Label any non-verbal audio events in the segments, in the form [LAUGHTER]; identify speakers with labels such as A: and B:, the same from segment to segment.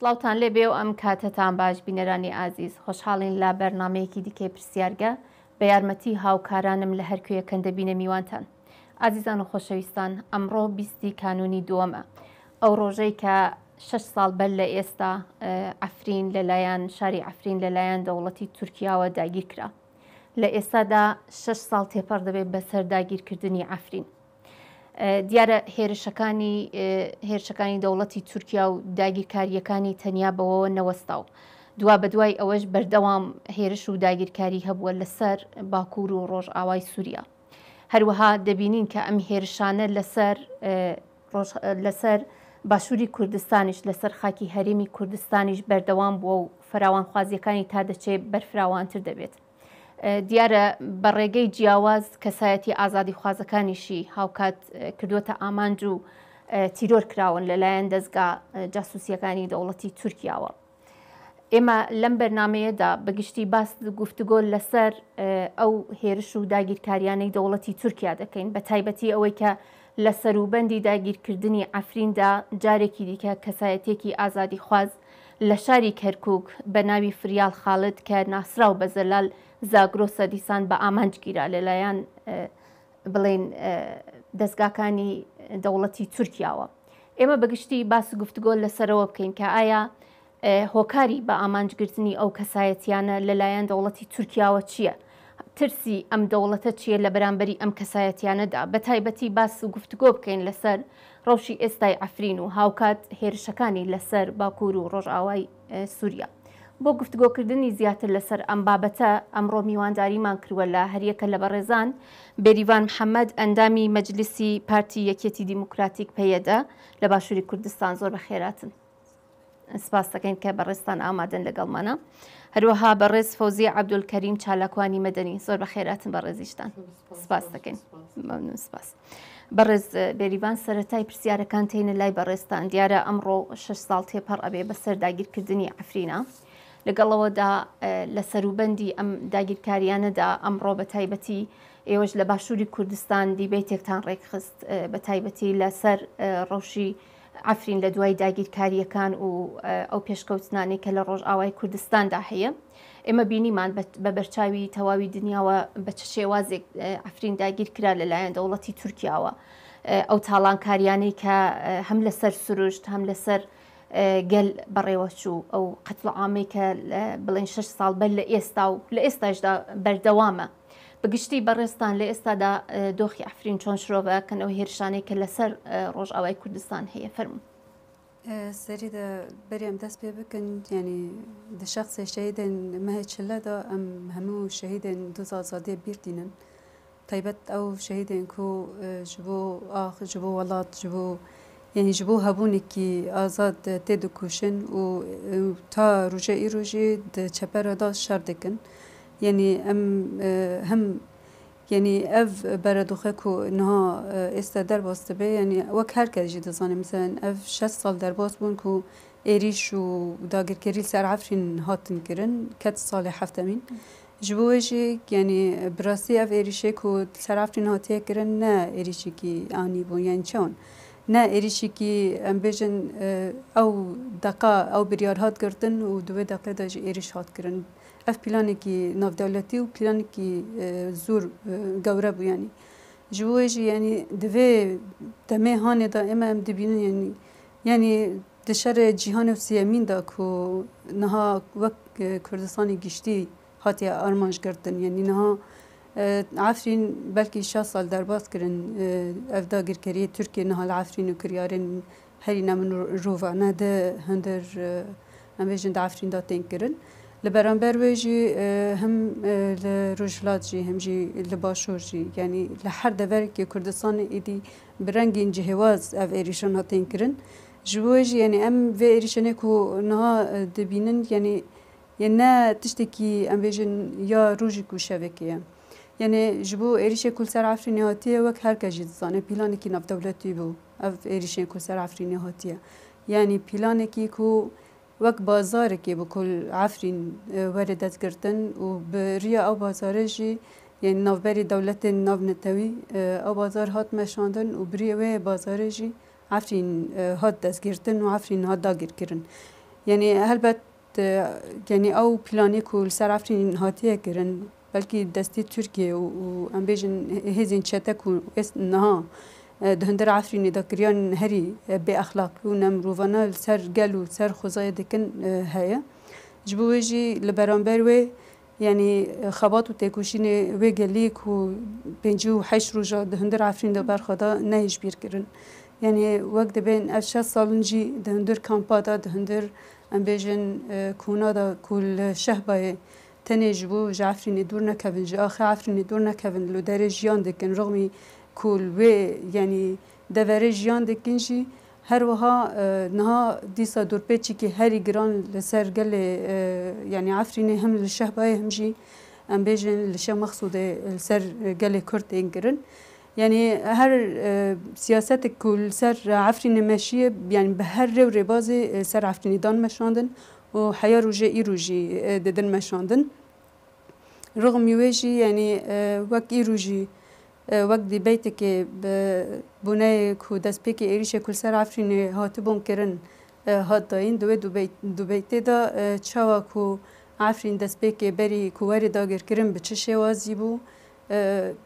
A: سلااوان لێبێ و ئەم کاتەتان باش بینەرانی ئازیز خۆشحاڵین لا بەرنمەیەکی دیکەی پرسیارگە بە یارمەتی هاوکارانم لە هەرکوێ کەندەبینە میوانتان ئازیزان و خۆشەویستان ئەمڕۆ بیستی کانونی دووەمە ئەو ڕۆژەی کە شش ساڵ بەر لە ئێستا ئەفرین لەلایەن شاری ئەفرین لەلایەن دەوڵەتی تورکیاوە داگیرکرا لە ئێستادا شش ساڵ تێپەر دەبێت بەسەر داگیرکردنی ئەفرین دیارە هێرشەکانی هێرشەکانی دەوڵەتی تورکیا و داگیرکاریەکانی تەنیا بەوەوە نەوەستا و دوا بە دوای ئەوەش بەردەوام هێرش و داگیرکاری هەبووە لەسەر باکوور و ڕۆژ ئاوای سووریا هەروەها دەبینین کە ئەم هێرشانە لەسەر لەسەر باشووری کوردستانیش لەسەر خاکی هەرێمی کوردستانیش بەردەوام بووە و فراوانخوازیەکانی تا دەچێت بەرفراوانتر دەبێت دیارە بەڕێگەی جیاواز کەسایەتی ئازادی خوازەکانیشی هاوکات کردوتە ئامانج و تیرۆر کراون لەلایەن دەستگا جاسوسیەکانی دەوڵەتی تورکیاوە. ئێمە لەم بەرنمەیەدا بەگشتی باس گفتوگۆل لەسەر ئەو هێرش و داگیرکاریانەی دەوڵەتی تورکیا دەکەین بە تایبەتی ئەوەی کە لە سەروبەندی داگیرکردنی ئەفریندا جارێکی دیکە کەسایەتێکی ئازادی خواز لە شاری کەرکک بە ناوی فریال خاڵت کە ناسرا و بە زەلال زاگرۆسە دیسان بە ئامانجگیرا لەلایەن بڵێن دەستگاکانی دەوڵەتی تورکیاوە ئێمە بەگشتی باس گفتگۆل لەسەرەوە بکەین کە ئایا هۆکاری بە ئامانجگرتنی ئەو کەسایەتیانە لەلایەن دەوڵەتی تورکیاوە چییە؟ ترسی ئەم دەوڵەتە چیە لە بەرامبەری ئەم کەسایەتیانەدا بە تایبەتی باس و گفتگۆ بکەین لەسەر ڕەوشی ئێستای ئەفرین و هاوکات هێرشەکانی لەسەر باکوور و ڕۆژئاوای سووریا. بۆ گفتگۆکردنی زیاتر لەسەر ئەم بابەتە ئەمڕۆ میوانداریمان کروە لە هەریەکە لە بەڕێزان بێریوان محەممەد ئەندامی مەجلسی پارتی یەکێتی دیموکراتیک پێیەدا لە باشووری کوردستان زۆر بە خێراتن. سپاس دەکەین کە بەڕێستان ئامادەن لەگەڵمانە هەروەها بەڕێز فەوزی عبدولکەریم چالاکوانی مەدەنی زۆر بە خێراتن بە ڕێزیشتان سپاس دەکەین سپاس. بەڕێز بێریوان سەتای پرسیارەکان تینە لای بەڕێستان دیارە ئەمڕۆ 6 ساڵ تێپەڕ ئەبێ بە سەرداگیرکردنی ئەفرینا. لەگەڵەوەدا لە سەروبندی ئەم داگیرکاریانەدا ئەمڕۆ بە تایبەتی ئێوەش لە باشووری کوردستان دیبێتێکتان ڕێکخست بە تایبەتی لەسەر ڕۆشی ئافرین لە دوای داگیرکاریەکان و ئەو پێشکەوتنانی کە لە ڕۆژئاوای کوردستاندا هەیە ئێمە بینیمان بە بەرچاوی تەواوی دنیاوە بە چ شێوازێک ئەفرین داگیر کرا لەلایەن دەوڵەتی تورکیاوە ئەو تاڵانکاریانەی کە هەم لەسەر سروشت هەم لەسەر قال بري وشو او قتل ئامی بلنشش صال بل ساڵ بەر لە ئێستا و لە ئێستاشدا بەردەوامە بگشتی بەڕێستان لە ئێستادا آه، دۆخی ئەفرین چۆن شرۆڤە کەن ئەو هێرشانەی کە لەسەر ڕۆژئاوای آه، کوردستان هەیە فرمون
B: آه، سەری بەریم دەست پێ بکەن ینی يعني دشخصێ شەیدن مەهچلەدا ئەم هەموو شەیدن دو زازادێ بیردینن تایبەت ئەو شەیدن کو ji bo ax ji bo welat ji یعنی ji bo hebûnekî azad tê dikûşin û ta rûje îrojê di çepera da şer dikin yanî em hem yanî ev beredoxe ku niha êsta derbas dibe yanî wek herkes jî dizane misalin ev şe sal derbas bûn ku êrîş û dagirkerî ser hefrîn hatin kirin ket salê heftemîn ji bo wê jî yanî birasî ev êrîşê ku ser hefrîn hatiye kirin ne êrîşekî anî bûn yan çawan. نه ایریشی کی ام بیژن او دقا او بریار هات گرتن و دوی دقیقه دا ایریش هات کرن اف پلانی کی ناف دولتی و پلانی کی زور گوره بو یعنی جوی جی یعنی دوی دمه هانه دا اما ام دبینن یعنی یعنی دشار جیهان سیمین دا کو نها وقت کردستانی گشتی هاتی آرمانش گرتن یعنی نها عفرین بلکی 6 سال درباز کرن افدا گرکری ترکیه نهال عفرین و کریارن هرینا من رووانا ده هندر ام بیجن ده عفرین دا تین کرن لبرانبر ویجی هم لروجلات جی هم جی لباشور جی یعنی لحر دور که کردستان ایدی برنگین جهواز اف ایریشن ها تین کرن جوج یعنی ام و ایریشنه کو نها دبینن یعنی یعنی تشتکی ام بیجن یا روژی کو شبکه یعنی جبو ایریش کلسر عفرینی هاتیه وک هر کجی دزانه پیلانی که نفدولتی بو اف ایریش کلسر عفرینی هاتیه یعنی پیلانی که کو وک بازار که بکل عفرین وردت گرتن و بریا او بازاره جی یعنی نوبری دولت نو نتوی او بازار هات مشاندن و بریا و بازاره جی عفرین هات دستگیرتن و عفرین هات داگیر کرن یعنی هلبت یعنی او پلانی کل سر عفرین هاتیه کرن بلكي دستي تركيا وام بيجن هزين شتك نها اه، دهندر عفريني دكريان هري اه، بأخلاق ونمروفانا سر قالو سر خزايا دكن هيا اه، جبويجي لبرامبر وي يعني خباط وتكوشيني ويجليك و بنجو حش رجا دهندر عفرين دبر خدا نهج بير كرن يعني وقت بين أشهر سالنجي دهندر كامبادا دهندر أم بيجن كونا دا كل شهبه tenê ji bo ji Efrînê dûr nekevin ji axê Efrînê dûr nekevin li derê jiyan dikin rogmî ku wê yenî deverê jiyan dikin jî her wiha e, niha dîsa durpêçîkî herî giran li ser gelê e, yani Efrînê him li şehbayê him jî em bêjin li şe mexsûdê li ser gelê Kurdên kirin. Yani her e, siyasetek ku ser Efrînê meşiye yani bi her rêv rêbazê e, ser Efrînîdan meşandin و حیا روژه ای روژی ددن مشاندن رغم یویجی یعنی وک ای روژی وک دی بیت که بونه کو دست پی که ایریش کل سر عفرین هاتو بون کرن هات داین دوی دو بیت دا چاوا کو عفرین دست پی که بری کواری داگر کرن به چه شوازی بو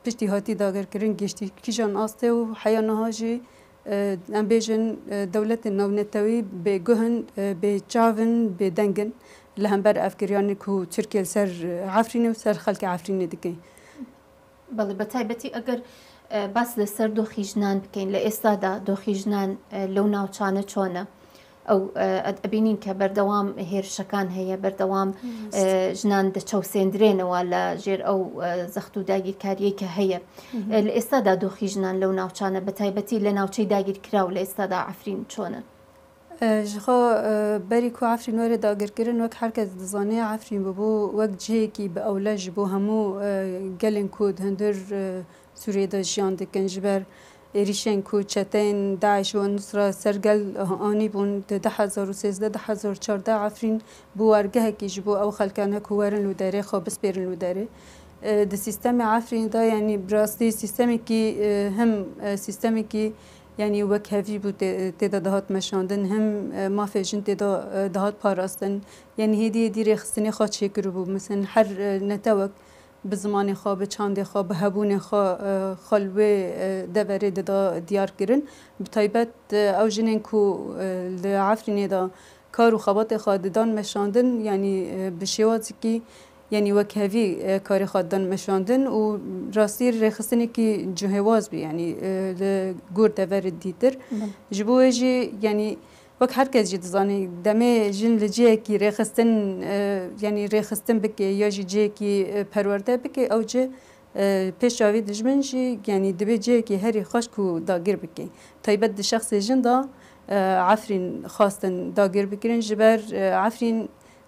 B: پشتی هاتی داگر کرن گشتی کیجان آسته و حیا نهاجی ام بیژن دولت نونتوی به گهن به چاون به دنگن لهمبر افکریانی کو ترکیه سر عفرینه و سر خلک عفرینه
A: دکی بله بتایبتی اگر باس لسر دو خیجنان بکن لئستادا دو خیجنان لو ناوچانه چونه ئەو ئەبینین کە بەردەوام هێرشەکان هەیە بەردەوام ژنان دەچەوسێندرێنەوە لە ژێر ئەو زەخت و داگیرکاریەی کە هەیە لە ئێستادا دۆخی ژنان لەو ناوچانە بە تایبەتی لە ناوچەی داگیرکرا و لە ئێستادا ئەفرین چۆنە. ژخۆ بەری و
B: ئافرین وەرە داگرکردن وەک هەرکە دزانێ ئافرین ببوو وەک جەیەکی بە ئەولەژ بۆ هەموو گەلێن کود هەندر سوورێدا ژیان دەکەن ژبەر. ریشن کوچتین داعش و نصر سرگل آنی بون ده هزار و سیزده ده هزار چارده عفرین بو ورگه هکی جبو او خلکان هک هورن لو داره خواب سپیرن لو داره ده سیستم عفرین دا یعنی براستی سیستمی که هم سیستمی که یعنی وک هفی بود تیدا دهات مشاندن هم ما فیجن تیدا دهات پاراستن یعنی هدیه دی رخصنی خواد شکر بود مثلا هر نتوک به زمان خو به چاند خو به هبون خو خلوه دورې د دیار ګرن په تایبت او جنین کو ل عفرینه دا کار و خبات خاددان مشاندن یعنی به شیوازی کی یعنی وکهوی کار خاددان مشاندن و راستی رخصنی کی جهواز بی یعنی ل ګور دورې دیتر جبوه جی یعنی وەک هەرکەس جی دزانانی دەمێ ژن لە جەیەکی ڕێخستن ینی ڕێخستن بکێ یۆژی جەیەکی پەروەەردە بکێ ئەو جێ پێشاوی دژمن ژی گیانی دەبێ جەیەکی هەری خۆشک و داگیر بکەین تایبەت دی شخصی ژندا عفرین خواستن داگیر بکرن ji ber عفرین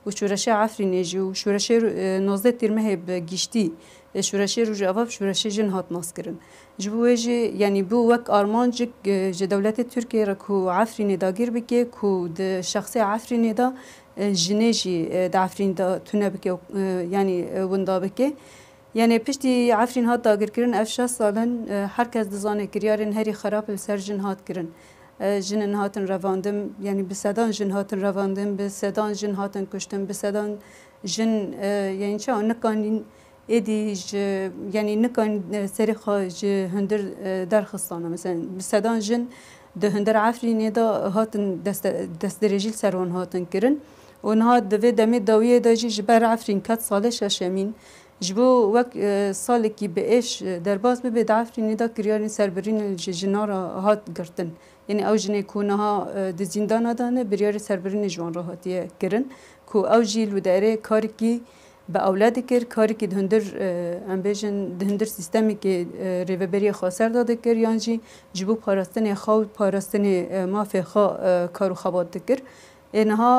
B: و şوreşe عفرینێژی و şوreşê 19 تیرمehê bi giştî شورشی روجاوا شورشی جن هات ماسکرن جبوه جی یعنی بو وک آرمان جی دولت ترکیه را کو عفرین داگیر بکی کو د شخصی عفرین دا جنه جی د عفرین دا تونه بکی یعنی وندا بکی یعنی پشتی عفرین هات داگیر کرن افشا سالن هر کس دزانه کریارن هری خراب لسر جن هات کرن جنن هاتن رواندم یعنی به سدان جن هاتن رواندم به سدان جن هاتن کشتم به سدان جن یعنی چه آنکانین edi ji yani nikan e, serîxa ji hundir e, derxistana mesela bi sedan jin di hundir Efrînê da hatin destdirêjîl serwan hatin kirin û niha di vê demê dawiyê de jî ji ber Efrîn ket sale şeşemîn ji bo wek e, salekî bi êş derbas bibe di Efrînê da kiryarên serbirînê ji jinara hat girtin. Yani ew jinê ku niha di zîndana dane biryarê serbirînê ji wan re hatiye kirin ku ew jî li derê karekî به اولاد کر کاری که دهندر امبیشن دهندر سیستمی که ریوبری خاصر داده کر یان جی جبو پاراستن خاو پاراستن مافی خا کارو خواد کر اینها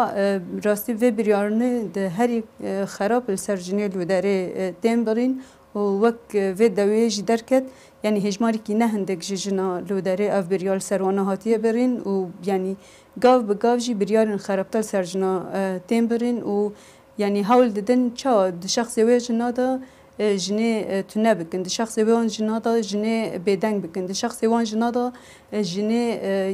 B: راستی و بریارنه ده هری خراب سرجنی لودره تیم برین و وک و دوی جی درکت یعنی هجماری که نه هندک جی جنا لودره اف بریال سروانه هاتیه برین و یعنی گاو به گاو جی بریارن خرابتل سرجنا تیم برین و yani hawl didin ça di şexsê wê jina da jinê tune bikin di şexsê wê wan jina da jinê bêdeng bikin di şexsê wan jina da jinê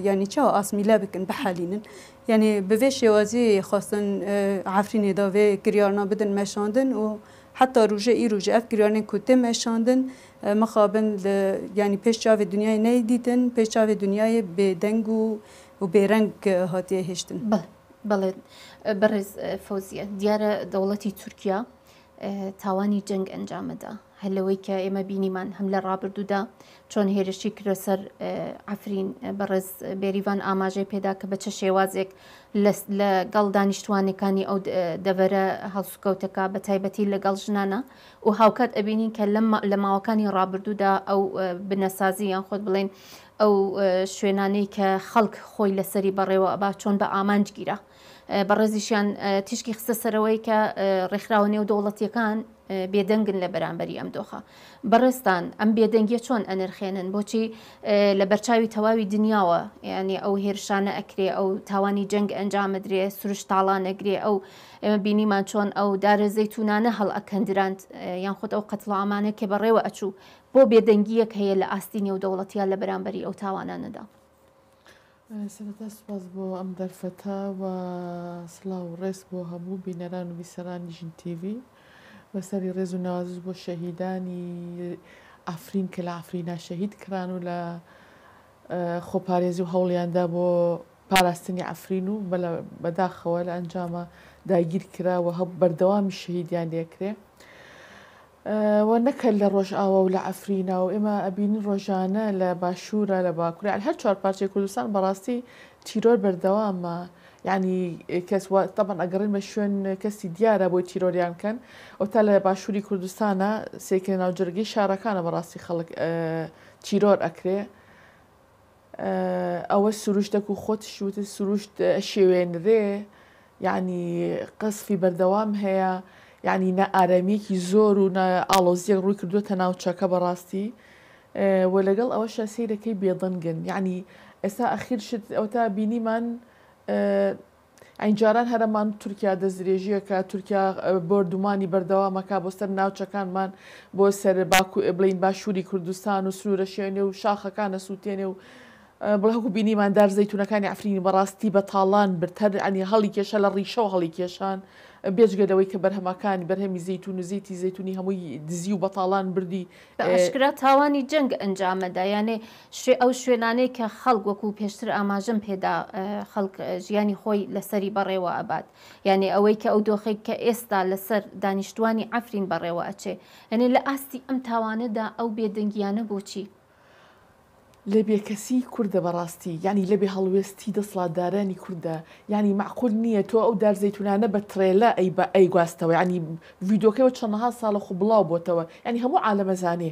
B: yani ça asmîle bikin bihelînin yani bi vê şêwaziyê xwastin Efrînê da vê kiryarna bidin meşandin û heta rûje îro ji ev kiryanên ku tê meşandin mixabin yani pêş çavê dunyayê nedîtin pêş çavê
A: dunyayê bêdeng û û bêreng hatiye hêştin. Belê. بەڕێز فەوزیە دیارە دەوڵەتی تورکیا تاوانی جەنگ ئەنجامەدا هەلەوەی کە ئێمە بینیمان هەم لە ڕابردوودا چۆن هێرشی کرە سەر ئەفرین بەڕێز بێریوان ئاماژەی پێدا کە بەچە شێوازێک لە گەڵ دانیشتوانەکانی ئەو دەبەرە هەڵسوکەوتەکە بە تایبەتی لەگەڵ ژنانە و هاوکات ئەبینین کە لە ماوەکانی ڕابردوودا ئەو بنەسازی یان خۆت بڵێن ئەو شوێنانەی کە خەڵک خۆی لەسەری بەڕێوە ئەبا چۆن بە ئامانج گیرە. بەڕێزیشیان تیشکی خستە سەرەوەی کە ڕێکخراوە نێو دەوڵەتیەکان بێدەنگن لە بەرامبەری ئەم دۆخە بەڕێستان ئەم بێدەنگە چۆن ئەنرخێنن بۆچی لە بەرچاوی تەواوی دنیاوە ینی ئەو هێرشانە ئەکرێ ئەو تاوانی جەنگ ئەنجامەدرێ سروش تاڵان ئەگرێ ئەو ئێمە بینیمان چۆن ئەو دارەزەی تونانە هەڵ ئەکەندراند یان خۆت ئەو قەتڵ ئامانە کێ بەڕێوە ئەچوو بۆ بێدەنگیەک هەیە لە ئاستینی و دەوڵەتیان لە بەرامبەری ئەو تاوانانەدا.
C: سەرەتا سپاس بۆ ئەم دەرفەتە و سلااو ڕێز بۆ هەموو بینەران و ویسەرانی ژین تیV بەسەری ڕێز و ناوازش بۆ شەهیدانی ئافرین کە لە ئافرینا شەهید کران و لە خۆپارێزی و هەوڵیاندا بۆ پاراستنی ئەفرین و بەداخەوە لە ئەنجامە داگیر کراوە هەب بەردەوامی شەهیدیان لێکرێ و نەکە لە ڕۆژ ئاوە و لە ئەفرینا و ئێمە ئەبین ڕۆژانە لە باشوورە لە باکووری هەر چوار پارچی کوردستان بەڕاستی تیرۆر بەردەوامە ینی کەس تەبان ئەگەڕین بە شوێن کەسی دیارە بۆی تیرۆریان کەن ئەو تا لە باشووری کوردستانە سێکە ناوجرگی شارەکانە بەڕاستی خەڵک تیرۆر ئەکرێ ئەوە سروشتەك و خۆت شوت سروشت شێوێنرێ یعنی قسفی بەردەوام هەیە. ینی نە ئارامێکی زۆر و ئالۆزیەک ڕووی کردووەتە ناوچەکە بەڕاستی و لەگەڵ ئەوە شەسیرەکەی بێدەنگن یعنی ئێستا ئەخیر شت ئەو تا بینیمان ئەینجاران هەرەمان تورکیا دەزرێژیەکە تورکیا بردومانی بەردەوامەکە بۆ سەر ناوچەکانمان بۆ سەر بڵین باشووری کوردستان و سرورە شوێنێ و شاخەکانە سووتێنێ و بڵهکو بینیمان دارزەیتونەکانی ئەفرینی بەڕاستی بە تاڵان برتەر ئەنی هەڵی کێشە لە ڕیشە و هەڵی کێشان. بێژگەدەوەی کە بەرهەمەکان بەرهەمی زەیتون و زیتی زەیتونی هەمووی دزی و بەتاڵان بردی ئەشکرا
A: تاوانی جەنگ ئەنجامەدا یانێ شوێ ئەو شوێنانەی کە خەڵک وەکو پێشتر ئاماژم پێدا خەڵک ژیانی خۆی لەسەری بەڕێوە ئەبات یعنی ئەوەی کە ئەو دۆخی کە ئێستا لەسەر دانیشتوانی ئەفرین بەڕێوە ئەچێ ئەنێ لە ئاستی ئەم تاوانەدا ئەو بێدەنگیانە بۆچی
C: لە بێکەسی کووردە بەڕاستی ینی لەبێ هەڵوێستی دەسڵاتدارانی کووردە ینی معقول نییە تۆ ئەو دارزەیتونانە بە ترێلە ئەی بە ئەی گواستەوە ینی ویددیوکەوە چەندەها ساڵە خو بڵاو بۆتەوە ینی هەموو عالەمەزانێ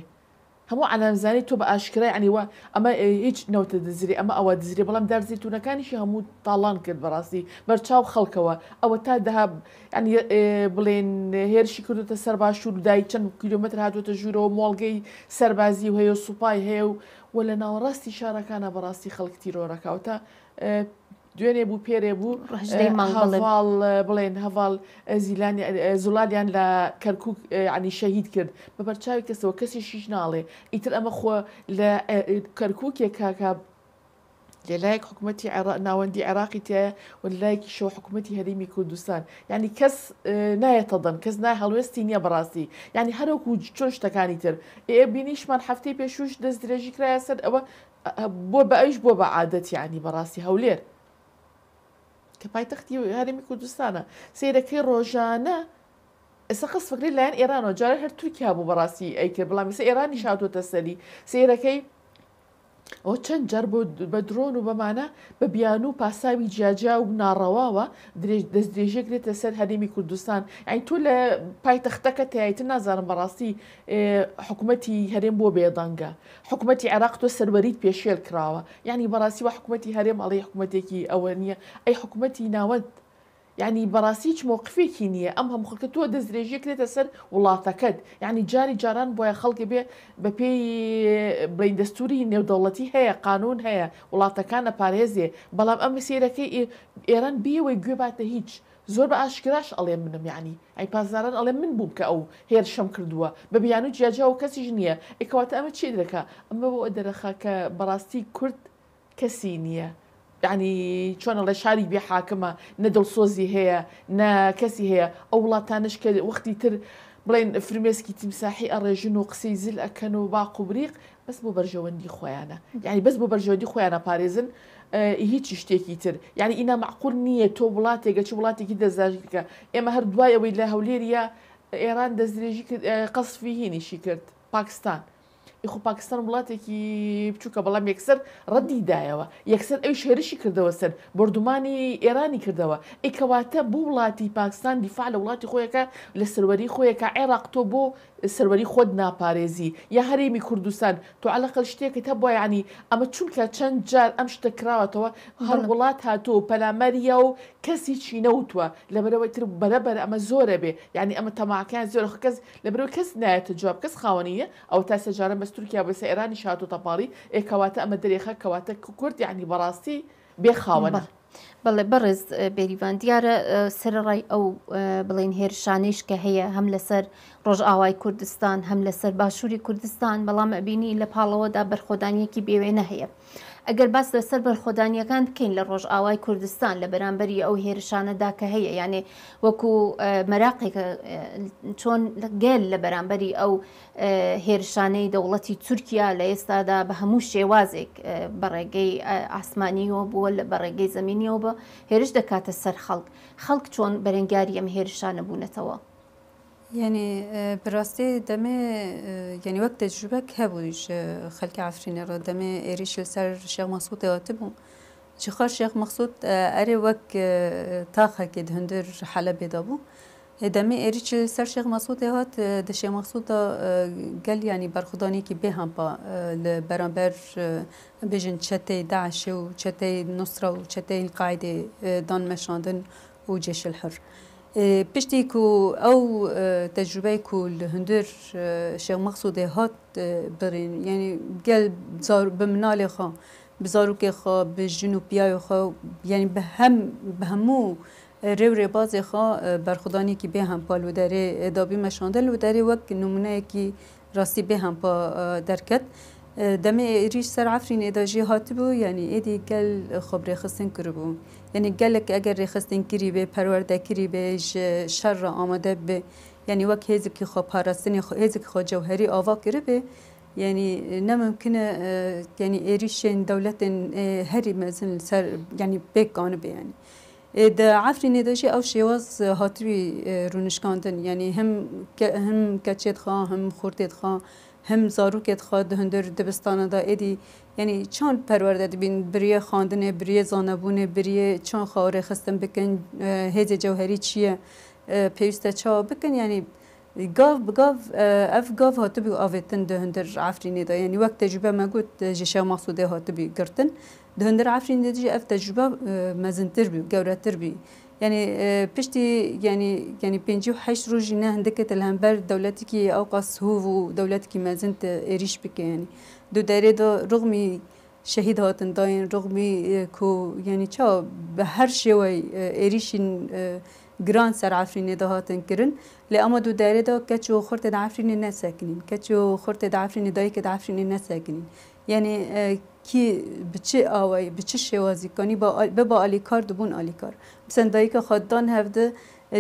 C: هەموو ئالامزانی تۆ بە ئاشکرای ئەنیوە ئەمە هیچ نەوتە دەزری ئەمە ئەوە دزری بەڵام دەرزیتونەکانیشی هەموو تاڵان کرد بەڕاستی بەرچاو خەڵکەوە ئەوە تا دەها بڵێن هێرشی کردوتە سەر باشوور دای چەند کیلومتر هاتوتە ژوورەوە مۆڵگەی سەربازی و هەیە و سوپای هەیە و وە لە ناوەڕاستی شارەکانە بەڕاستی خەڵک تیرۆرەکەوتە دوێنێ بوو پێرێ بوو اه، هەواڵ اه، بڵێن هەواڵ اه، زوڵالیان لە کەرکک عنی شەهید کرد بە بەرچاوی کەسەوە کەسی شیش ناڵێ ئیتر ئەمە خۆ لە کەرککێک کاکە لەلایەک حكومتي ناوەندی عراقی عراقي تا ولايك شو حكومتي هريمي كردستان يعني كس نایەتە تضن كس نای هەڵوێستی نییە بەڕاستی یعنی هەروکو چۆن شتەکانی تر ايه بینیشمان من حفتي بيشوش درێژی کرایە سەر ئەوە بۆ بە ئەوش بۆ يعني براسي هولير کە پایتەختی و یاریمی کوردستانە سیرەکەی ڕۆژانە ئێستا قسفکری لایەن ئێرانەوە جارە هەر تورکیا بوو بەڕاستی ئەیکرد بڵامیسە ئێرانی شاتوتە سەری سیرەکەی ئەو چەند جەر بە درۆن و بەمانە بە بیان و پاساوی جیاجیا و ناڕەواوە دەست درێژێک لێتە سەر هەرێمی کوردستان ئەین تۆ لە پایتەختەکە تایت نازانم بەڕاستی حکوومەتی هەرێم بۆ بێدەنگە حکوومەتی عراق تۆ سەروەریت پێشێل کراوە یعنی بەڕاستی وە حکوومەتی هەرێم ئەڵی حکوومەتێکی ئەوە نییە ئەی حکوومەتی ناوەند ینی بەڕاستی هیچ مۆقفێکی نییە ئەم هەم خەکە تۆ دەستدرێژێکرێتە سەر وڵاتەکەت ینی جاری جاران بۆیە خەڵکی بێ بە پێی بڵین دەستوری نێودەوڵەتی هەیە قانون هەیە وڵاتەکانە پارێزێ بەڵام ئەم سێرەکەی ئێران بیەوەی گوێباتە هیچ. زۆر بە ئاشکراش ئەڵێ منم یعنی ئەی پازاران ئەڵێ من بووم کە ئەو هێرشەم کردووە بە بیان و جیاجا و کەسیش نییە ئەکەواتە ئەمە چێ دەکە ئەمە بۆ دەرەخە کە بەڕاستی کورد کەسی نییە. يعني شلون الله شاري بحاكمه ندل صوزي هي نا كسي هي أولا لا تانش وقتي تر بلين فرميسكي تمساحي الرجل وقسي زل اكنو باقو بريق بس بو برجواندي خويانا يعني بس بو برجواندي خويانا باريزن آه هيتش شتيكي تر يعني انا معقول نيه تو بلاتي شو بلاتي كي دزاجيكا اما هر دوايا ويلا هوليريا ايران دزريجي آه، قصفي هيني شكرت باكستان یخۆ پاکستان وڵاتێکی بچووکە بەڵام یەکسەر ڕەدیدایەوە یەکسەر ئەو شێرشی کردەوە سەر بردومانی ئێرانی کردەوە ئیکەواتە بوو وڵاتی پاکستان دیفاع لە وڵاتی خۆیەکە لە سەروەری خۆیەکە عێراق تۆ بۆ سەروەری خۆت ناپارێزی یا هەرێمی کوردستان تو علاقل شتێکت هەبە ینی ئەمە چونکە چەند جار ئەم شتە کراوەتەوە هەر وڵات هاتووە پەلامەریە و کەسی چینەوتوە لەبەرەوەی تر بەرەبەر ئەمە زۆرە بێ ینی ئەمە تەماکان زۆر کەس لەبەرەوە کەس نایەتە جواب کەس خاوەنیە ئەو تا سەجارە بەستورکیا بەسە ئێرانی شات و تەپاڵی ئێکەواتە ئەمە دەرێخە کەواتە کورد یعنی بەڕاستی بێخاوەنە.
A: بەڵێ بەڕێز بێریوان دیارە سەرڕای ئەو بڵێن هێرشانش کە هەیە هەم لەسەر ڕۆژ ئاوای کوردستان هەم لەسەر باشووری کوردستان بەڵام ئەبینی لە پاڵەوەدا بەرخۆدانیەکی بێوێنە هەیە. ئەگەر باس لەسەر بەرخۆدانیەکان بکەین لە ڕۆژئاوای کوردستان لە بەرامبەری ئەو هێرشانەدا کە هەیە یانێ وەکو مەراقێک چۆن گەل لە بەرامبەری ئەو هێرشانەی دەوڵەتی تورکیا لە ئێستادا بە هەموو شێوازێک بەڕێگەی ئاسمانیەوە بووە لە بەڕێگەی زمینیەوە بە هێرش دەکاتە سەر خەڵک خەڵک چۆن بەرەنگاری ئەم هێرشانە بوونەتەوە.
B: يعني اه، براستي دمي يعني اه، وقت تجربه که بودیش اه، خلق عفرینه را دمه ایریش لسر شيخ مقصود هاتبون شخار شيخ مقصود اري وقت تاخه كد هندر حالة بيدابو دمي ایریش لسر شيخ مقصود هات ده شيخ مقصود قال يعني برخداني كي به با پا بجن چتي داعش و چتي نصره و چتي القاعده دان مشاندن و جيش الحر پشتی کو او تجربه کو لهندر شیخ مقصود هات برین یعنی گل زار بمنال خوا بزارو که خوا به جنو پیای خوا یعنی به هم به همو رو رو باز خوا برخودانی که به هم پالو داره ادابی مشانده لو داره وک نمونه که راستی به هم پا درکت دمه ایریش سر عفرین اداجی هات بو یعنی ایدی گل خبر خستن کربو یعنی گەلێک ئەگەر ڕێخستن کری بێ پەروەردەکری بێژ شەڕ ئامادە بێ یعنی وەک هێزێکی خۆ پاراستنی خۆ هێزێکی خۆجەوهری ئاوا کرە بێ یعنی نەممکنە یعنی ێریشێن دەولەتن هەری مەزن سەر یعنی بێکانە بێیانی. د عفرینê de jî ew şêwaz hatî rûnişkandin yanî him him keçê dixwa him xurtê dixwa هم zarokê dixwar di hundir dibistana da êdî yanî çand perwerde dibin biriye xandinê biriye zanebûnê biriye çand xawarê xistin bikin e, hêzê cewherî çi ye pêwîst e çawa bikin yanî gav bi gav e, ev gav hatibî avêtin di hundir Efrînê da yanî wek tecrübe me got ji şemasûdê hatibî girtin di hundir Efrînê de jî ev tecrübe e, mezintir bî gewretir bî. یعنی پشتی یعنی یعنی 58 روز نه هندکه تلهمبر دولتی کی او قصهو و دولتی کی مزنت ایریش بک یعنی دو دره دا رغمی شهید هاتن داین رغمی کو یعنی چا به هر شوی ایریشین گران سر عفرینه ده هاتن کرن لی اما دو داره دا کچو خورت ده عفرینه نسکنین کچو خورت ده عفرینه دایی که ده عفرینه نسکنین یعنی کی بچه آوی بچه شوازی کنی با, با آلیکار دبون آلیکار sendayîka xwedan hevdi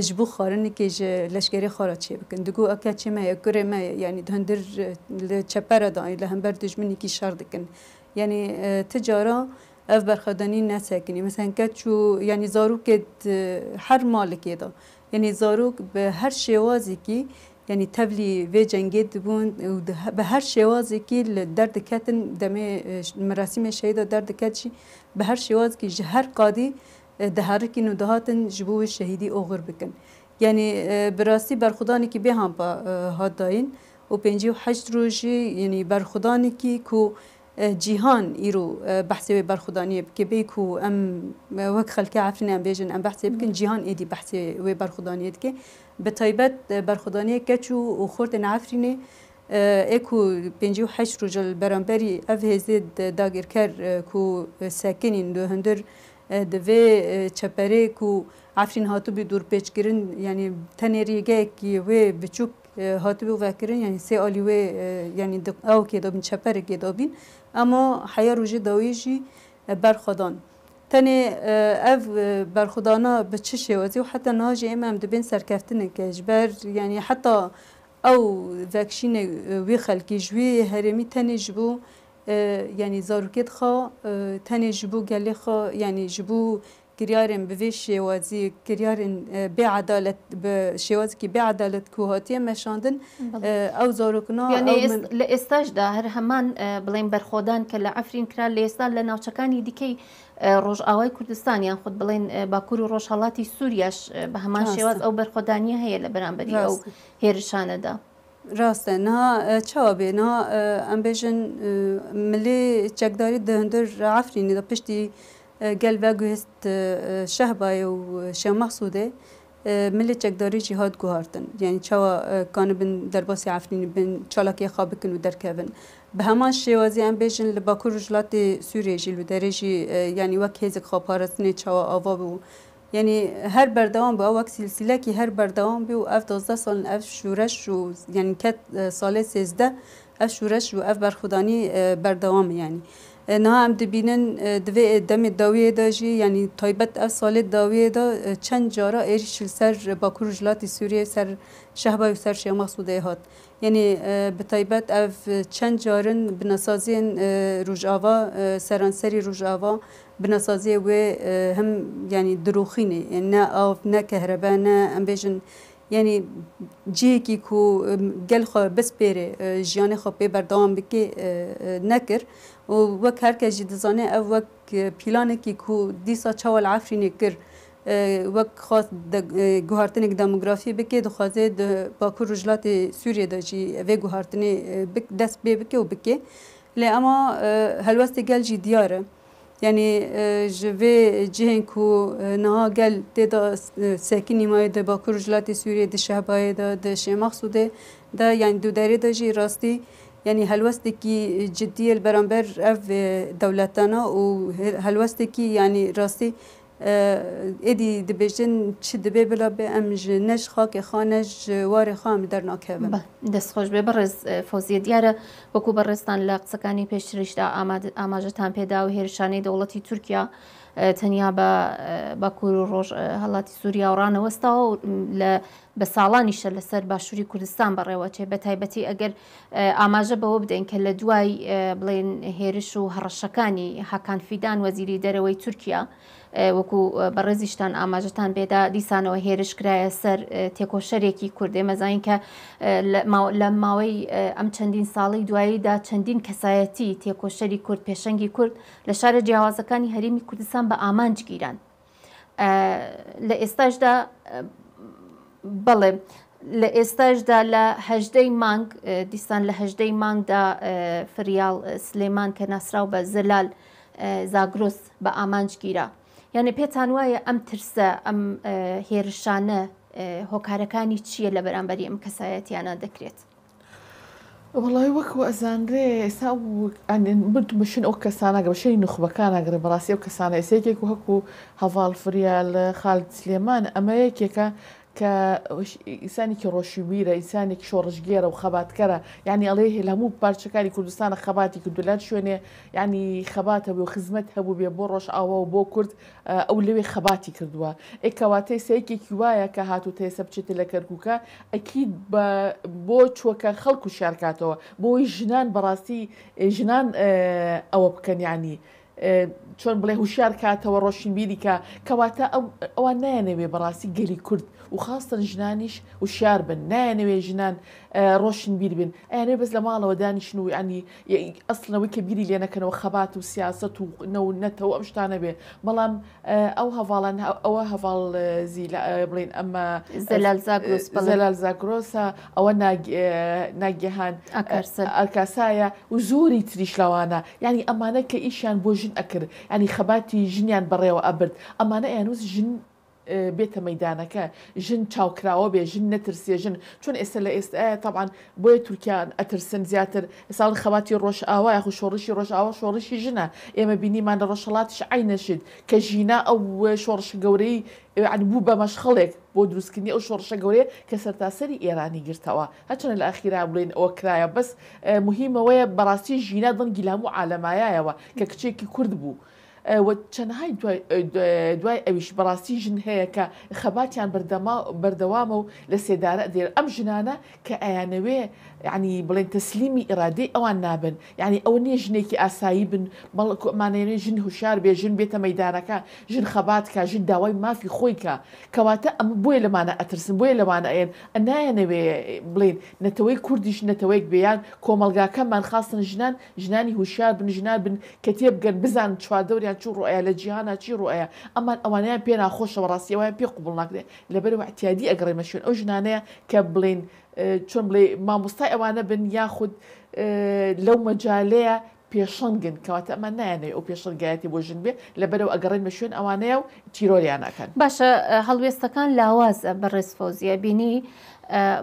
B: ji bo xwarinekê ji leşkerê xwara çê bikin digu eka çê me ye kurê me ye yanî hundir li çepere dayî li hember dijminekî şer dikin yanî ti cara ev berxedanî nesekinî mesenke çû yanî zarokê her malekê da yanî zarok bi her şêwazekî yanî tevlî vê cengê dibûn bi her şêwazekî li derdiketin demê merasîmê şeyda derdeket jî bi her şêwazekî ji her qadî دهارکی نو دهاتن جبو شهیدی اوغر بکن یعنی براسی برخدانی که به هم با هات داین و پنجی و هشت روزی یعنی برخدانی که کو جیهان ایرو بحثی برخدانی که بی کو ام وک خلک عفرین ام بیجن ام بحثی بکن جیهان ایدی بحثی و برخدانیت که به طیبت برخدانی کچو و خورت عفرینه اكو بنجيو حشر جل برامبري افهزد داغير كر كو ساكنين دو هندر د وی چپره کو افرین هاتو بی دور پیچ کرن یعنی تنریگه کی وی بچوک هاتو بی وکرن یعنی سه آلی وی یعنی او که دابین چپره که دابین اما حیا روژه داویجی برخدان تنه اف برخدانا به چه شوازی و حتی ناجی ام هم دبین سرکفتن که جبر یعنی حتی او وکشین وی خلکی جوی هرمی تنه جبو ینی زارokێت خە تەنێ ji بوو gelê xە ینی ji bû kiryarên bivê şێwazî kiryarên
A: bêedalet bi şێwazekî bêedalet ku hatiye meşandin ew zarokna li êstaj da her heman bilên berxdan ke li Efrîn kira lê êsta li navçekanî dikey ڕۆژئاوای کوردستان یان خودت بڵێن باکوور و ڕۆژهڵاتی سووریاش بە هەمان شێواز ئەو بەرخۆدانی هەیە لە بەرامبەری ئەو هێرشانەدا. راست نه
B: چاوبه نه ام بجن ملی چکداری دهندر عفرینی دا پشتی گل و گوهست شهبای و شه مقصوده ملی چکداری جهاد گوهارتن یعنی چاوا کان بن درباسی عفرینی بن چالاکی خواب کن و درکوین به همان شیوازی ام بیجن لباکور رجلات سوریه جیلو درجی یعنی وک هیزک خواب پارستنی چاوا آوا و یعنی هر بردوام به وک سلسله کی هر بردوام به اف 12 سال اف شورش و یعنی کت سال 13 اف شورش و اف برخودانی بردوام یعنی نه هم دبینن دوی دم داویه دا جی یعنی تایبت اف سال داویه دا چند جارا ایریش سر باکور جلات سوریه سر شهبا و سر شیخ مقصوده هات یعنی به تایبت اف چند جارن بنسازین روجاوا سرانسری روجاوا بناسازی و هم یعنی دروخینه یعنی نه آب نه کهربا نه ام بیژن یعنی جیکی کو گل خو بس پیره جیان خو پی بردام بکی نکر و وک هر کس دزانه او وک پیلانه کی کو دیسا چاول عفرینه کر وک خاص د ګوهرتنې دموګرافي به کې د خوازه د باکو رجلات سوریه د جی و ګوهرتنې بک دس به بکې او بکې لې اما هلوست ګل جی دیاره Yani ji vê cihên ku niha gel têda sekî nîmayê de Bakur jilatê Sûriyê di şehbayê de di Şêmaxsûdê de yani du derê de jî rastî yani helwestekî ciddiye li beramber ev dewletana û helwestekî yani rastî êdî dibêjin çi dibê bila
A: bê em ji nej xakê xwe nej ji warê xwe em dernakevin destxweş bê birêz foziyê diyarê wekû birêzdan li qsekanî pêşrişda amajetan pêda û hêrişanê dewletî Tirkiya تەنیا بە بەکوور و ڕۆژ هەڵاتی سووریا و ڕانەوەستاوە لە بە ساڵانیشە لەسەر باشووری کوردستان بەڕێوەچێ بە تایبەتی ئەگەر ئاماژە بەوە بدەین کە لە دوای بڵێن هێرش و هەڕەشەکانی حکان فیدان وەزیری دەرەوەی تورکیا وەکو بەڕێزیشتان ئاماژتان بێدا دیسانەوە هێرشکرایە سەر تێکۆشەرێکی کوردێ مەزانین کە لە ماوەی ئەم چەندین ساڵی دواییدا چەندین کەسایەتی تێکۆشەری کورد پێشەنگی کورد لە شارە جیاوازەکانی هەرمی کوردستان بە ئامانج گیران لە ئێستاشدا بەڵێ لە ئێستاشدا لە هەژدەی مانگ دیسان لە هەژدەی مانگدا فریال سلێمان کە ناسرااو بە زەلال زاگرۆس بە ئامانج گیرە. یعنی پێتان وایە ئەم ترسە ئەم هێرشانە هۆکارەکانی چییە لە بەرامبەری ئەم کەسایەتیانە دەکرێت
C: وڵی وەکو ئەزانرێ ئێستا برد بشن ئەو کەسانەگە بەشەی نخبەکانەگرێ بەڕاستی ئەو کەسانە ئێسێکێک و هەکو هەواڵ فریال خالت سلێمان ئەمە یەکێکە کە ئیسانێکی ڕۆشیبیرە ئیسانێک شۆڕژگێرە و خەباتکەرە ینی ئەڵێ هێ هەموو پارچەکانی کوردستانە خەباتی کردولات شوێنێ ینی خەباتە بۆ خزمەت هەبوو بێ بۆ ڕۆژ ئاوا و بۆ کورد ئەو لەوێ خەباتی کردووە ئێکەواتەی سەیکێکی وایە کە هاتو تێسە بچێتە لە کەرگکە ئەکیید بۆ چوەکە خەڵکو شارکاتەوە بۆی ژنان بەڕاستی ژنان ئەوە بکەنیانی. چۆن بڵێ هوشار کاتەوە ڕۆشنبیری کە کەواتە ئەوان نایەنەوێ بەڕاستی گەلی کورد وخاصه جنانش وشاربن ناني ويا جنان آه، روشن بيربن انا بس لما الله وداني شنو يعني اصلا وكبيري اللي انا كان وخبات وسياسه ونو ونته وامش تانا به بلام او آه، هفال او هفال آه، زي لا بلين اما زلال زاكروس زلال زاكروسا او ناج ناجهان اكاسايا وزوري تريش لوانا يعني امانه كايشان بوجن اكر يعني خباتي جنيان بري وابرد امانه يعني جن بێتە مەدانەکە ژن چاوکراوە بێ ژن نەترسێژن چون ئێستا لە ئێستا تاعاان بۆیە تورکیان ئەترسن زیاتر ساڵ خەواتی ڕۆژ ئاوا یاخو شۆڕشی ڕۆژاوە شۆڕشی ژنە ئێمە بینیمان لە ڕۆژەڵاتش ئای نەشید کە ژینا ئەو شۆڕش گەورەی بوو بە مەشخەڵێک بۆ دروستکردنی ئەو شۆڕشە گەورەیە کە سەرتاسەری ئێرانی گرتەوە هەچەنە لە ئەخیرا بڵێن ئەوە کرایە بەس مهمەوەیە بەڕاستی ژینا دڵ گیلام و عالەمایایەوە کە کچێکی کورد بوو. چەندهای دوای ئەویش بەڕاستی ژن هەیە کە خەباتیان بەردەوامە و لە سێدارە دێر ئەم ژنانە کە ئەیانەوێ ینی بڵێن تەسلیمی ئیرادی ئەوان نابن ینی ئەوە نیە ژنێکی ئاسایی بن بەڵکمانێنێ ژن هوشار بێژن بێتە مەدانەکە ژن خەباتکە ژن داوای مافی خۆیکە کەواتە ئەم بۆیە لەمانە ئەترسن بۆیە لەوانە ئەێن ئەنایەنەوێ بڵێن نەتەوەی کوردیش نەتەوەیەک بیان کۆمەلگاکەمان خاستن ژنان ژنانی هوشار بن ژنار بن کە تێبگەن بزان چوادەوریان چوو ڕۆیە لە جیهانە چی ڕۆیە ئەمان ئەوانیان پێ ناخۆشەوە ڕاستیەوەیان پێ قوبڵ ناکرێ لەبەر احتیادی ئەگەڕێمە شوێن ئەو ژنانەیە کە بڵێن چۆن بڵێ مامۆستای ئەوانە بن یاخود لەو مەجاالەیە پێشنگن کەواتە ئەمە نایەنێ ئەو پێشنگایەتی بۆ ژن بێ لەبەرەوە ئەگەڕێن بە شوێن ئەوانەیە و تیرۆریانەکەن
A: باشە هەڵوێستەکان لاواز بەڕێزفۆزیە بینی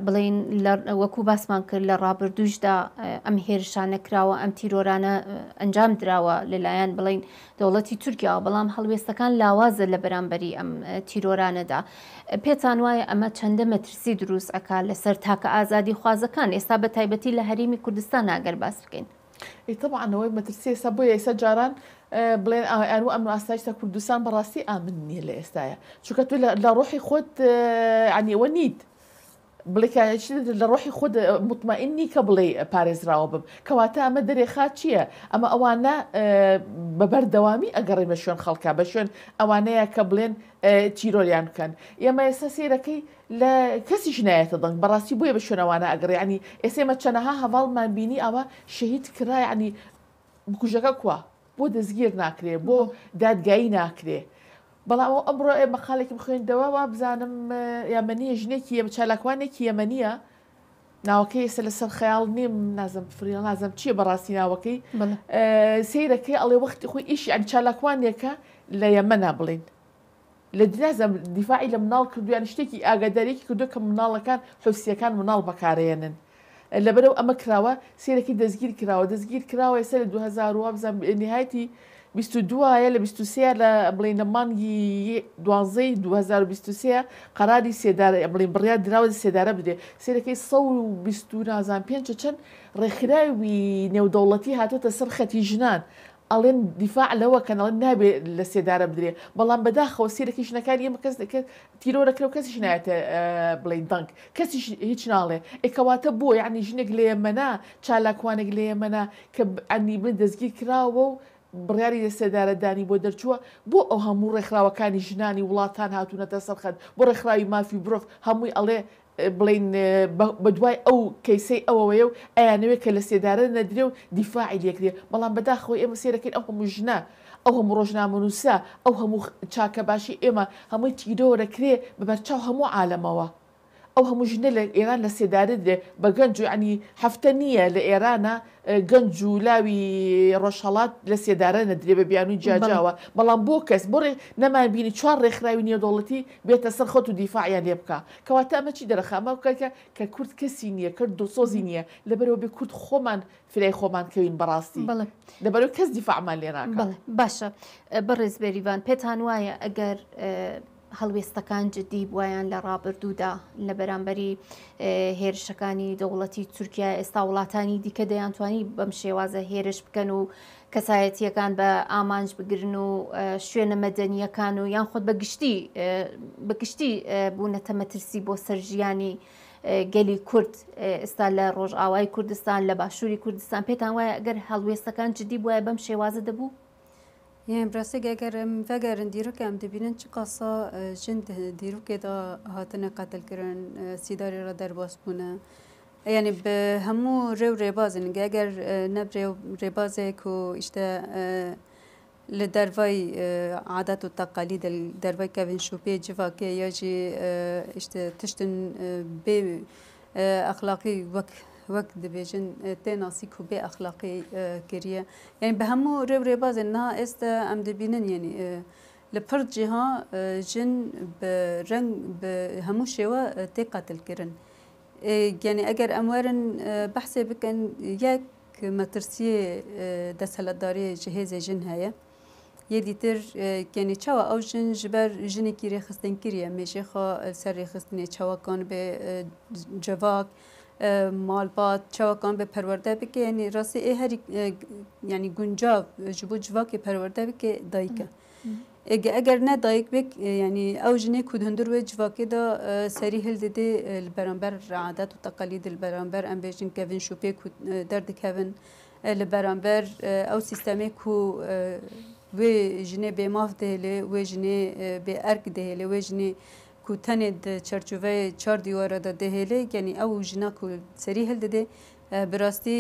A: بڵین وەکو باسمان کرد لە ڕابردوشدا ئەم هێرشانە کراوە ئەم تیرۆرانە ئەنجام درراوە لەلایەن بڵین دەوڵەتی تورکیا بەڵام هەڵوێستەکان لاوازە لە بەرامبەری ئەم تیرۆرانەدا پێتان وایە ئەمە چەندە مەترسی دروست ئەک لەسەر تاکە ئازادی خوازەکان ئێستا بە تایبەتی لە هەریمی
C: کوردستان ناگەر باس بکەین. طبعاەوەی مەترسی ئێستا بۆ ئێستا جاران بڵێن ئەرو ئەم ئاستایشتا کوردستان بەڕاستی ئامن نیە لە ئێستاە چونکە تو لە ڕۆحی خۆت عنیەوە نیت بڵێکایەکی لە ڕۆحی خود مطمئنی کە بڵێ پارێزراوە بم کەواتە ئەمە دەرێخا چییە؟ ئەمە ئەوانە بەبەردەوامی ئەگەڕی بە شوێن خەڵکە بە شوێن ئەوانەیە کە بڵێن چیرۆلیان بکەن ئێمە ئێستا سێرەکەی لە کەسی ژنایەتە دەنگ بەڕاستی بۆیە بە شوێنەوانە ئەگەڕیانی ئێسێمە چەنەها هەواڵمان بینی ئەوە شەهید کرایانی بکوژەکە کووە بۆ دەستگیر ناکرێ بۆ دادگایی ناکرێ. بەڵام ئەو ئەمڕۆ ئێمە خاڵێکی بخوێندەوە وا بزانم یامەنیە ژنێکی ئێمە چالاکوانێکی ئەمەنیە ناوەکەی ئێستا لەسەر خەیاڵ نیم نازم فریل نازم چیە بەڕاستی ناوەکەی سیرەکەی ئەڵێ وەختی خۆی ئیشی ئەن چالاکوانێکە لە یەمەنا بڵین لە دنازم دیفاعی لە مناڵ کردویان شتێکی ئاگادارێکی کردو کە مناڵەکان حوسیەکان مناڵ بەکارێنن لەبەرەو ئەمە کراوە سیرەکی دەستگیر کراوە دەستگیر کراوە ئێستا لە 2000 بزانم نهایەتی دوایە لە 23 لە بڵین لە مانگی دوازەی 2023 قەراری سێدارە بڵین بڕیا درراوە سێدارە بدێ سێرەکەی سە نازان پێنج چەند ڕێکخراوی نێودەوڵەتی هاتۆتە سەر خەتی ژنان ئەڵێن دیفاع لەوە کەنەڵێن نابێت لە سێدارە بدرێ بەڵام بەداخەوە سیرەکی شنەکان ئمە کەس دەکرد تیرۆرەکرێ و کەسیش نایەتە بڵین دەنگ کەسیش هیچ ناڵێ ئەکەواتە بۆ یعنی ژنێک لێ مەنا چالاکوانێک لێ مەنا کە ئەنی بن دەستگیر کراوە و بڕیاری لەسێدارەدانی بۆ دەرچووە بۆ ئەو هەموو ڕێکخراوەکانی ژنانی وڵاتان هاتوونەتە سەرخەت بۆ ڕێکخراوی مافی برۆف هەمووی ئەڵێ بڵین بەدوای ئەو کەیسەی ئەوەیە و ئەیانەوێت کە لە سێدارە نەدرێ و دیفاعی لێکرێ بەڵام بەداخەوەی ئێمە سێرەکەین ئەو هەموو ژنا ئەو هەموو ڕۆژنامەنووسە ئەو هەموو چاکە باشی ئێمە هەمووی تیرۆ وەرەکرێ بەبەرچاو هەموو عالەمەوە. ئەو هەموو ژنە لە ئێران لە سێدارت دێ بە گەنج و ئەنی هەفتە نییە لە ئێرانە گەنج و لاوی ڕۆژهڵات لە سێدارە نەدرێ بە بیانوی جیاجاوە بەڵام بۆ کەس بڕێ نەمان بینی چوار ڕێکخراوی نیەدۆڵەتی بێتە سەر خۆت و دیفاعیان لێ بکە کەواتە ئەمە چی دەرەخامە بکەکە کە کورد کەسی نییە کرد دو سۆزی نییە لەبەرەوە بێ کورد خۆمان فرای خۆمان کەوین بەڕاستی لەبەرەوە کەس دیفاعمان لێناکە باشە
A: بەڕێزبێریوان پێتان وایە ئەگەر
C: هەڵوێستەکان جدی بوایان لە
A: ڕابردوودا لە بەرامبەری هێرشەکانی دەوڵەتی تورکیا ئێستا وڵاتانی دیکە دەیانتوانی بەم شێوازە هێرش بکەن و کەسایەتیەکان بە ئامانج بگرن و شوێنە مەدەنیەکان و یان خۆت بە گشتی بەگشتی بوونەتە مەترسی بۆ سەرژیانی گەلی کورد ئێستا لە ڕۆژئاوای کوردستان لە باشووری کوردستان پێتان وایە ئەگەر هەڵوێستەکان جدی بواە بەم شێوازە دەبوو يعني براسك اگر مفگر دیروکه ام دبینن چه قصا جند دیروکه دا هاتنه
B: قتل کرن سیداری را در باز بونه یعنی به همو رو ریبازن اگر نب رو ریبازه که اشته لدروای عادات و تقاليد دروای كافين شوبي جفا يجي اشت تشتن بي اخلاقي وك وەک دەبێژن تێناسی و بێ ئەخلاقی کریە یعنی بە هەموو رێو ڕێبازێن نا ئێستا ئەم دەبینن یعنی لە پڕ جیها ژن ڕنگ هەموو شێوە تێ قاتلکردن گەنی ئەگەر ئەموارن بەحسێ بکەن یەک مەترسیە دەسەلەتداری جهێزێ ژن هەیە یە دیتر گەنی چاوە ئەو ژن ji ber jinekî rêxistin kiriye mêjê xwe ser rêxistinê çawakan bê cevak مالبات چاوکان به پرورده بکه یعنی راستی ای هر یعنی گنجا جبو جواکی پرورده بکه دایکه اگه اگر نه دایک بک یعنی او جنه کودندر و جواکی دا سری هل دیده لبرانبر عادات و تقالید لبرانبر ام بیجن کوین شوپی کود درد کوین لبرانبر او سیستمی کو و جنه بیماف دهله و جنه بی ارک دهله و جنه ku tenê di çerçeveyê çar dîwara de dihêle genî ew jina ku serî hil dide bi rastî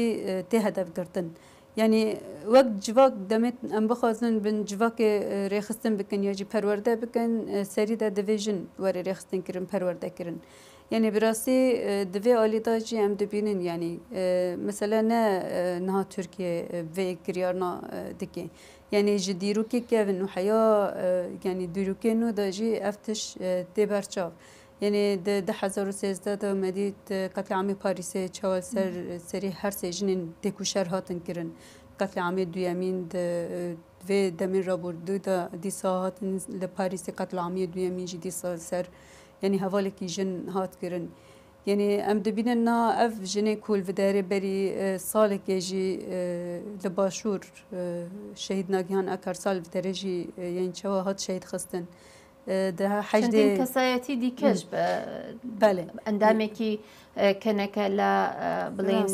B: tê hedefgirtin. Yani wek civak demet em bixwazin bin civakê rêxistin bikin ya jî perwerde bikin serî de divêjin were rêxistin kirin perwerde kirin. Yani birasî divê alîda jî em dibînin yani mesela ne niha Türkiye vê kiryarna dike. يعني جي ديروكي كيفن وحياة يعني ديروكي نو دا جي افتش اه، تبرشاف يعني د د هزار سیزده د مديد قتل عامی باريسي چوال سر سري هر سجن دکوشر هاتن كرن قتل عامی دویمین في دمين رابور دو د دي هاتن لباريسي قتل عامی دویمین جدی سال سر يعني هوالك جن هات کرن یعنی ئەم دەبینە نا ئەف ژنێک کولڤدارێ بەری ساڵێکێ ژی لە باشوور شەید ناگیان ئەکار سال دەرەژی یەنچەوە هات شەید خستن. کەسایەتی دیکەش
A: بە ئەندامێکی کەنەکە لە بڵین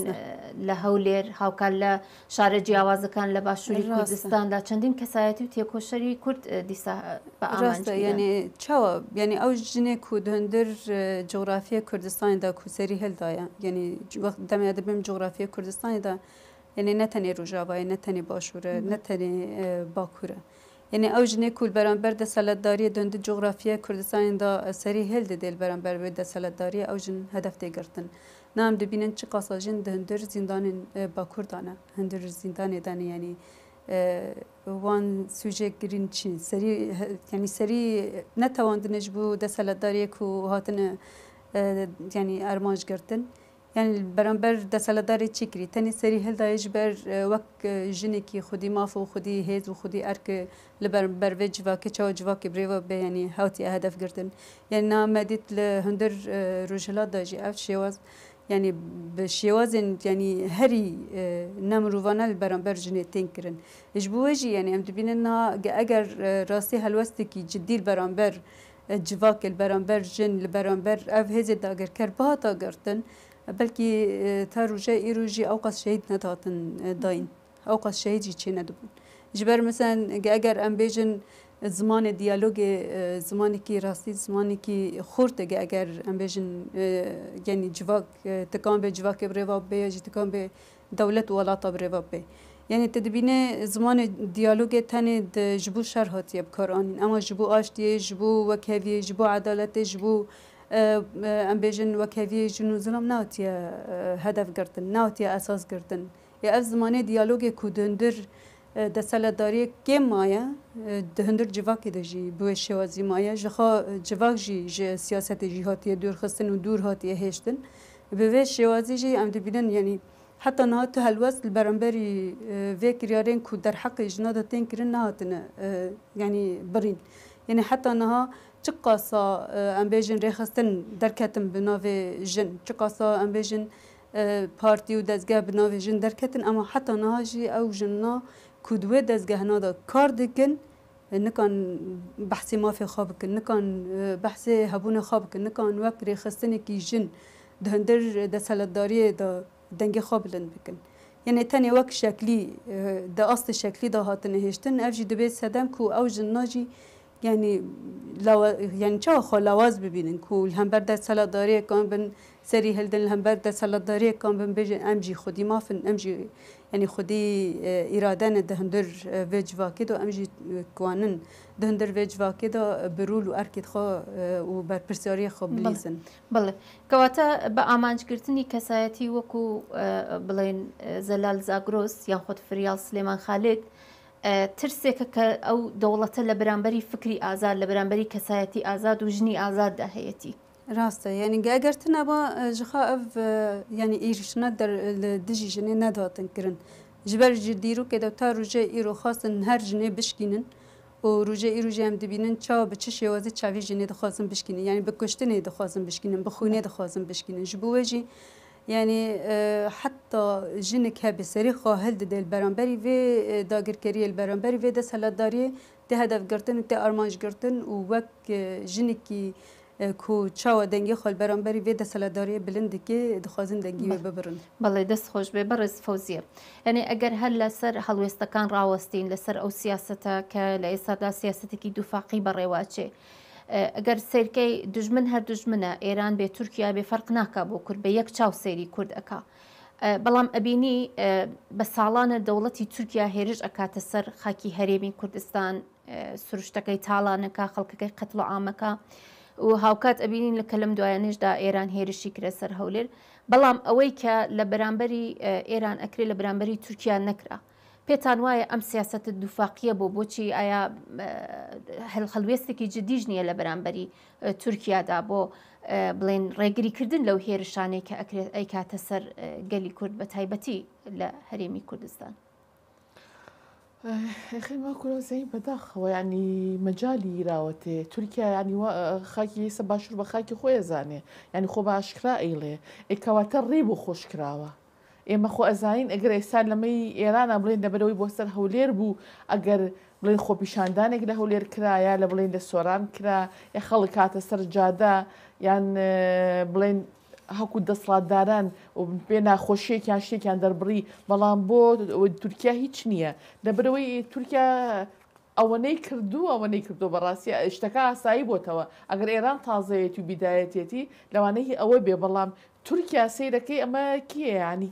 A: لە هەولێر هاوکار لە شارە جیاوازەکان لە باشووری کوردستاندا چەندین کەسایەتی و تێکۆشەری کورد دیسا بەڕاستە یعنی چاوە یعنی ئەو ژنێک و هەندر
B: جغرافیە کوردستانیدا کوسەری هەلدایە یعنی دەمیا دەبم جغرافیە کوردستانیدا یعنی نەتەنێ ڕژاوایە نەتەنێ باشوورە نەتەنێ باکوورە یعنی او جنه کول برانبر د سلطداری دند جغرافیه کردستان دا سری هل د دل برانبر به د سلطداری او جن هدف ته گرتن نام د بینن چی قاساجن د هندر زندان باکوردانه هندر زندان دانه یعنی وان سوژه گرین چین سری یعنی سری نتواندنج بو د سلطداری کو هاتنه یعنی ارمانج گرتن يعني برامبر ده دسالدار تشكري تاني سري هل ده يجبر آه، وك آه، جنكي کی مافو ماف و خودی أرك لبرامبر آه، في ارک لبر بر وج بي يعني و که قردن يعني نا هاتی هدف لهندر رجلا ده جي اف شيواز يعني بشيواز يعني هري نام نمروفانا لبرامبر جني تنكرن اجبوجي يعني ام تبين انها اگر راسي هلوستكي جدي لبرامبر جواك البرامبر جن البرامبر اف هزي داگر كربات تاگرتن دا بلکې ته روجه ای روجی او قص شهید نداتن داین او قص شهید چی ندبون جبر مثلا اگر ام بیجن زمان دیالوگ زمانی که راستی زمانی که خورد اگر ام بیجن یعنی جواک تکان به جواک بریواب به یا تکان به دولت ولاتا بریواب به یعنی تدبینه زمان دیالوگ تن جبو شر هاتیه بکار آنین اما جبو آشتیه جبو وکهویه جبو عدالت جبو ام بیژن وکوی جنو ظلم ناتیه هدف گرتن ناتیه اساس گرتن یا اف زمانه دیالوگ کودندر دەسەلەداری کێم مایە دهندر civakê de jî bi wê şewazî maye ji xwe civak jî ji siyasetê jî hatiye dûrxistin û dûr hatiye hêştin bi vê şewazî jî em dibînin yanî heta niha tu helwest li beremberî vê kiryarên ku derheqê jina de tên kirin nehatine yanî birîn yanî heta niha چه قاسا امبیژن ریخستن درکتن به ناو جن چه قاسا امبیژن پارتی و دزگه به ناو جن درکتن اما حتی نهاجی او جننا کدوه دزگه نادا کار دکن نکان بحثی مافی خواب کن نکان بحثی هبون خواب کن نکان وک ریخستنی کی جن دهندر دسالتداری دا دنگی خواب لند بکن یعنی تنه وک شکلی د اصل شکلی د هاتنه هشتن اف جی دبه سدم کو او جناجی جن ینی یعنی چاوە خۆلاواز ببینن کوول هەمبەر دە سەلاداریەکان بن سەری هەلدن هەمبەر دە سەلاداریەکان بن بێژن ئەمجی خودی مافن ئەمجی ینی خودی ئیرادەنە دە هەندر وێجواکێ و ئەمجی کوانن دە هەندر وێجواکێدا برول و ئەرکت خۆ و بەرپرسیاری خۆ بلیزن
A: بڵێ کەواتە بە ئامانجگرتنی کەسایەتی وەکو بڵێن زەلال زاگرۆس یان خۆت فریال سلێمان خالێت ترسێکە کە ئەو دەوڵەتە لە بەرامبەری فکری ئازاد لە بەرامبەری کەسایەتی ئازاد و ژنی ئازاددا هەیەتی. ڕاستە
B: یعنیگە ئەگەرتنەوە ژخە ئەف ینی ئیریشنە دژی ژنێ نەداتن کردن. ji ber ji dîrokê de ta rojê îro xwastin her jinê bişkînin û rojê îrojê em dibînin çawa bi çi şêwazî çavê jinê dixwazin bişkînin yani bi kuştinê dixwazin bişkînin bi xûnê dixwazin bişkînin ji bo wê jî يعني آه، حتى جنك هبي سريخة آه، آه، يعني هل دي البرامبري في داگر كري البرامبري في دس هلا داري تي هدف گرتن تي ارمانج گرتن و وك جنكي کو چاو دنگی
A: خال برانبری وی دسلداری بلند کی دخوزن دنگی وی ببرن بله دس خوش ببرز فوزية يعني یعنی اگر هل لسر حلوستکان راوستين لسر او سیاستا که لسر سیاستی كي دفاقي بر رواچه ئەگەر سرکەی دژمن هەر دژمنە ئێران بێ تورکیا بێ فەرق ناکە بۆ کورد بە یەک چاو سێری کورد ئەک بەڵام ئەبینی بە ساڵانە دەوڵەتی تورکیا هێرش ئەکاتە سەر خاکی هەرێمی کوردستان سروشتەکەی تاڵانەکە خەڵکەکەی قەتڵ ئامەکە و هاوکات ئەبینین لە کەلم دوایانشدا ئێران هێرشی کرە سەر هەولێر بەڵام ئەوەی کە لە بەرامبەری ئێران ئەکرێ لە بەرامبەری تورکیا نەکرا پێتان وایە ئەم سیاست دوفاقیە بۆ بۆچی ئایا هەلخەلوێستێکی جدیژ نییە لە بەرامبەری تورکیادا بۆ بڵێن ڕێگریکردن لەو هێرشانەی کە ئەکرێت ئەی کاتە سەر گەلی کورد بە تایبەتی لە هەرێمی کوردستان.
C: خێما کورۆزەی بەداخەوە ینی مەجای راوەتێ تورکیا ینی خاکی سە باشوور بە خاکی خۆی زانێ ینی خۆ باشکرا ئەیڵێ ئەیکەواتە ڕێ بۆ خۆشکراوە ئێمە خۆ ئەزانین ئەگەر ئێستا لەمەی ئێرانە بڵین دەبەرەوەی بۆ سەر هەولێر بوو ئەگەر بڵین خۆپیشاندانێک لە هەولێر کرایە لە بڵین لە سۆران کرا یا خەڵک کاتە سەر جادا یان بڵین هەکو دەسڵاتداران و پێ ناخۆشیێکیان شتێکیان دەربڕی بەڵام بۆ تورکیا هیچ نییە دەبەرەوەی تورکیا ئەوەنەی کردو ئەوەنەی کردو بەڕاستی شتەکە ئاسایی بۆتەوە ئەگەر ئێران تازەیەتی و بیدایەتێتی لەوانەیە ئەوە بێ بەڵام تورکیا سیرەکەی ئەمە کیانی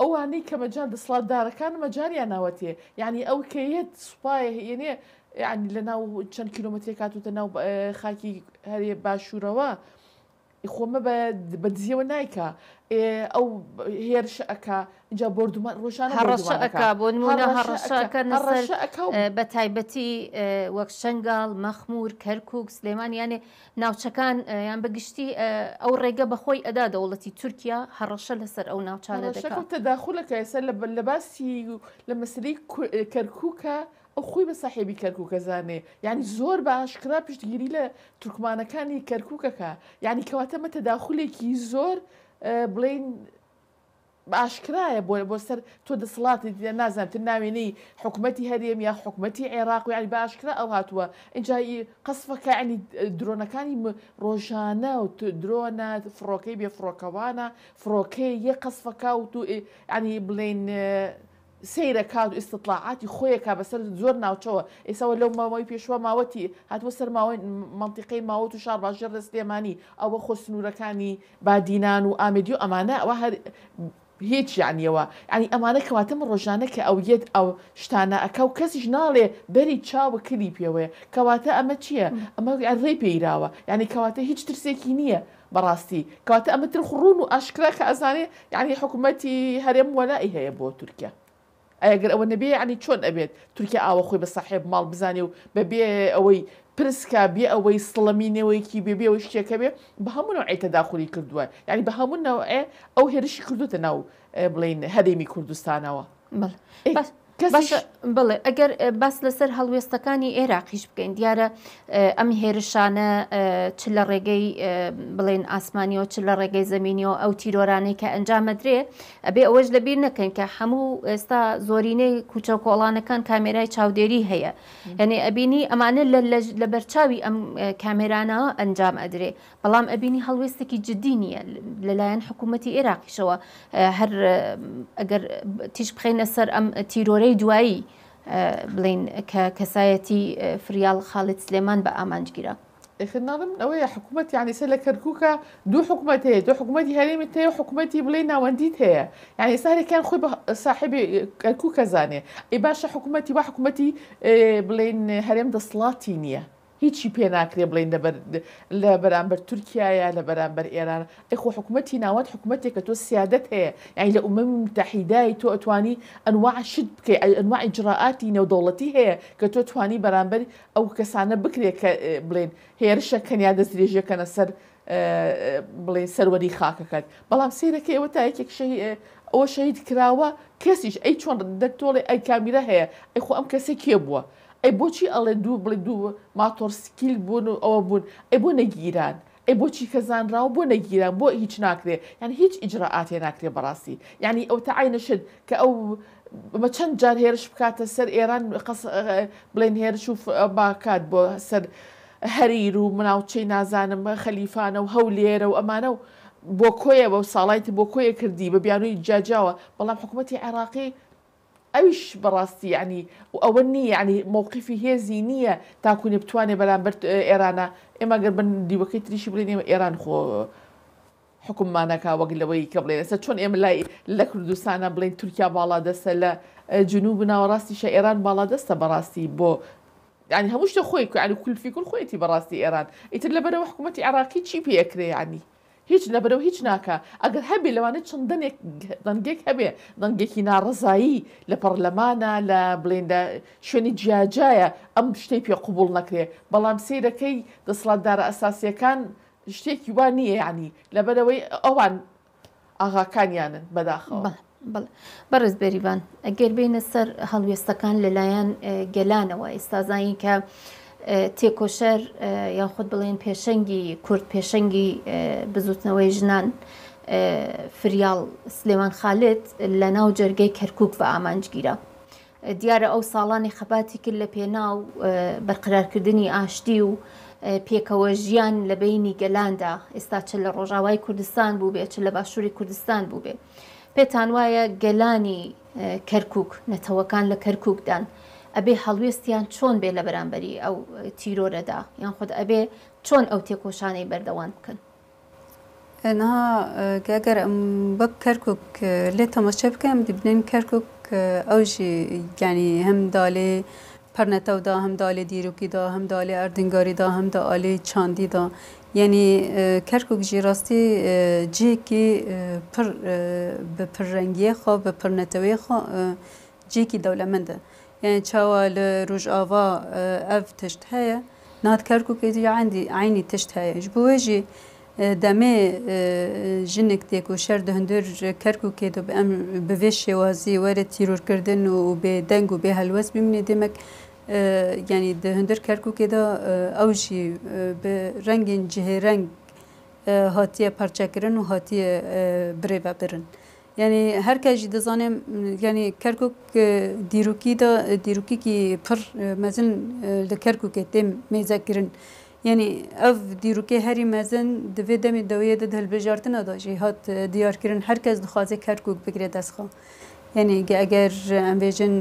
C: ئەوانەی کەمەجان دەسڵاتدارەکان مەجاریان ناوەتێ ینی ئەو کەیەت سوپایە هێنێ ینی لە ناو چەند کیلومتری کاتوتە ناو خاکی هەرێ باشوورەوە خۆمە بەدزیەوە نایکە ئەو هێرشەکە اینجا بردومە ڕۆژان هەڕەشەکە بۆ نمونە هەڕەشەکە
A: بە تایبەتی وەک شنگال مەخمور کەرکک سلێمان یانێ ناوچەکان یان بەگشتی
C: ئەو ڕێگە بەخۆی ئەدا دەوڵەتی تورکیا هەڕەشە لەسەر ئەو ناوچانە دەکات تەداخولەکە ئێستا لە باسی لە مەسلی کەرککە ئەو خۆی بە ساحێبی کەرکک کەزانێ ینی يعني زۆر باشکرا پشتگیری لە تورکمانەکانی کەرککەکە ینی زور بلین به بڵین باشکرایە بۆ بۆ سەر تۆ دەسڵاتی دیە نازانتر ناوێنەی حکوومەتتی هریم یا حکوومەتتی عێراق و ینی باشکرا ئەو هاتووە ئینجایی قسفەکانی درۆنەکانی ڕۆژانە و درۆنە فڕۆکەی بێ فڕۆکەوانە فڕۆکەی یە قسفەکە و تو ینی إيه، يعني بڵێن سەیرە کات و ئستطلاعاتی خۆیەکە بەسەر زۆر ناوچەوە ئێساەوە لەو ماوەی پێشوە ماوەتی هاتووە سەر ماوەی منتیقی ماوەت و شارڕژێر ڕستێمانی ئەوە خۆ سنوورەکانی بادینان و ئامدی و ئەمانە ئەوە هەر هیچ یانیەوە ینی ئەمانە کەواتم ڕۆژانە کە ئەو یەت ئەو شتانە ئەکە و کەسیش ناڵێ بەری چاوە کلی پێوەیە کەواتە ئەمە چییە؟ ئەمە ڕێ پێیراوە ینی کەواتە هیچ ترسێکی نییە. بەڕاستی کەواتە ئەمە تر خڕون و ئاشکرا کە ئەزانێ یعنی حکوومەتی هەرێم وەلای هەیە بۆ تورکیا ئەگەر ئەوە نەبێ عنی چۆن ئەبێت تورکیا ئاوە خۆی بە سەحێب ماڵ بزانێ و بەبێ ئەوەی پرسکە بێ ئەوەی سڵەمینەوەیکی بێبێ ئەوە شتێکە بێ بە هەمون ئەیتە داخوری کردووە یعنی بە هەمونەوە ئەو هێرشی کردوتە ناو بڵین هەدەمی کوردستانەوە.
A: بڵێ ئەگەر باس لەسەر هەڵوێستەکانی عێراقیش بکەین دیارە ئەم هێرشانە چ لە ڕێگەی بڵێن ئاسمانیەوە چ لە ڕێگەی زمینیەوە ئەو تیرۆرانەی کە ئەنجامەدرێ ئەبێ ئەوەش لەبیر نەکەین کە هەموو ئێستا زۆرینەی کوچە کۆڵانەکان کامێرای چاودێری هەیە یعنی ئەبینی ئەمانە لە بەرچاوی ئەم کامێرانەوە ئەنجام ئەدرێ بەڵام ئەبینی هەڵوێستێکی جدی نییە لەلایەن حکوومەتتی عێراقیشەوە هەر ئەگەر تیش بخینە سەر ئەم تیرۆری گەورەی دوایی اه، بڵین کە کەسایەتی اه، فریال
C: خاڵت سلێمان بە ئامانجگیرە. خدناظم ئەوەیە حکوومەت یعنی سە لە کەرکووکە دوو دو حکوومەتی هەرێمی تەیە حکوومەتی بلينا ناوەندیت يعني یعنی كان خوي ساحبی کەرکوو زانيه ئەی باشە حکوومەتی با بلين بڵێن دصلاتينيه هیچی پێ ناکرێ بڵین لە بەرامبەر تورکایە لە بەرامبەر ئێران ئەخۆ حکوومەتتی ناوەت حکوومەتێک کە تۆ سیادت هەیە یعنی لە عمەم تەحیدایی تۆ ئەتوانی ئەنواع شت بکەی ئەنواع ئجرراعاتی نێودەوڵەتی هەیە کە تۆ توانی بەرامبەر ئەو کەسانە بکرێت کە بڵێن هێرشە کەنیا دەستێژەکەنە سەر بڵێ سەروەری خاکەکەت بەڵام سیرەکە ئێوە تا یەکێک ئەوە شەید کراوە کەسیش ئەی چۆن دەتۆڵێ ئەی کامیرە هەیە ئەیخۆ ئەم کەسێک کێ بووە ئەی بۆچی ئەڵێ دوو بڵێ دوو ماتۆرسکیل بوون و ئەوە بوون ئەی بۆ نەگیران. ئەی بۆچی کەزانراو بۆ نەگیرە بۆ هیچ ناکرێ یان هیچ ئیجرراعاتێ ناکرێ بەڕاستی یعنی ئەو تاعینەشت کە ئەو بە چەند جار هێرش بکاتە سەر ئێران بڵێن هێرش و باکات بۆ سەر هەریر و مناوچەی نازانم خەلیفانە و هەولێرە و ئەمانە و بۆ کۆیە بە و ساڵایت بۆ کۆیە کردی بە بیانووی جاجاوە بەڵام حکوومەتتی عێراقی ئەویش بەڕاستی ینی يعني، ئەوە نییە يعني ینی مووقفی هێزی نییە تاکوونێ بتوانێ بەرامبەر ئێرانە ئێمەگەر بن دیوەکەی تریشی بڵێن ئێمە ئێران خۆ حکومانەکە وەگ لەوەی کە بڵێن سە چۆن ئێمە لای لە کوردستانە تركيا تورکیا باڵا جنوبنا لە جنوب ايران ئێران باڵا دەستە بو يعني ینی هەموو يعني كل في كل خويتي خۆیەتی ايران ئێران ئیتر لەبەرەوە حکوومەتتی عراقی چی پێکرێ يعني هیچ لەبەرەوە هیچ ناکە ئەگەر هەبێ لەوانێت چندێک دەنگێک هەبێ دەنگێکی ناڕزایی لە پەرلەمانە لە بڵێندە شوێنی جیاجایە ئەم شتەی پێ قوبول نەکرێ بەڵام سیرەکەی دەسڵاتدارە ئەساسیەکان شتێکی وان نییە ینی لەبەرەوەی ئەوان ئاغاکانیانن بەداخەوە. بەڕز
A: بەریوان ئەگەر بینە سەر هەڵوێستەکان لەلایەن گەلانەوە ئێستازانی کە تێکۆشەر یاخود بڵێن پێشەنگی کورد پێشەنگی بزوتنەوەی ژنان فریال سلێمان خالت لە ناو جەرگەی کەرکک بە ئامانجگیرە. دیارە ئەو ساڵانی خەباتی کرد لە پێناو بەرقرارکردنی ئاشتی و پێکەوە ژیان لە بینی گەلاندا ئێستا چ لە ڕۆژاوای کوردستان بوو بێ چ لە باشووری کوردستان بوو بێ. پێتان وایە گەلانی کەرکک نەتەوەکان لە کەرککدان ئەبێ هەڵوێستیان چۆن بێ لە بەرامبەری ئەو تیرۆرەدا یان خود ئەبێ چۆن ئەو تێکۆشانەی بەردەوام بکەن
B: ئەها گاگەر بە کەرکک لێ تەمەچە بکەم دبنین کەرکک ئەوژی گەنی هەم داڵێ پەرنەتەودا هەم داڵێ دیرروکیدا هەم داڵێ ئەردنگاریدا هەم دا ئالی چاندیدا یعنی کەرکک ژیڕاستی جێکی بە پرڕەنگیە خۆ بە پرنەتەوەی خۆ جێکی دەولەمەندە. يعني تشاوى لروجافا اف تشت هيا نهاد كركوك دي عندي عيني تشت هيا جبوجي دمه جنك ديكو شر دهندر كركوك دو بام بفيش وازي ور تيرور كردن و بدنگو به هلوس بمني دمك يعني دهندر كركوك دا اوجي برنگ جهرنگ هاتیه پرچه کرن و هاتیه بریوه برن یعنی هر کس جی دزانم یعنی کرکوک دیروکی دا دیروکی کی پر مزن لکرکوک تیم میزا کرن یعنی اف دیروکی هری مزن دوی دمی دویه ده دل بجارتن ادا جی هات دیار کرن هر کس دخوازه کرکوک بگیره دستخوا یعنی اگر ام بیجن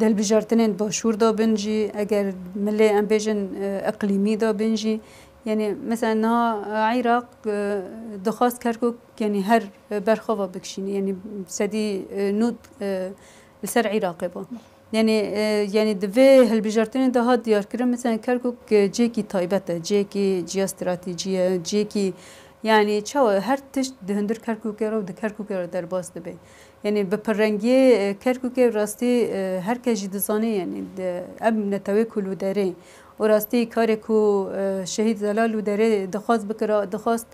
B: دل بجارتنین باشور دا بنجی اگر ملی ام بیجن اقلیمی دا بنجی یعنی مثلا نه عراق دخواست کرد که یعنی هر برخوا بکشین یعنی سدی نود لسر عراق با یعنی یعنی دوی هلبجارتن ده ها دیار کرن مثلا کرکو جیکی تایبته جیکی جی استراتیجیه جیکی یعنی چاو هر تشت دهندر کرکو کرو ده کرکو کرو در باز دبه یعنی به پرنگی کرکو که راستی هر کجی دزانه یعنی اب نتوه کلو داره و راستی کاری کو شهید زلال و دره دخواست بکره دخواست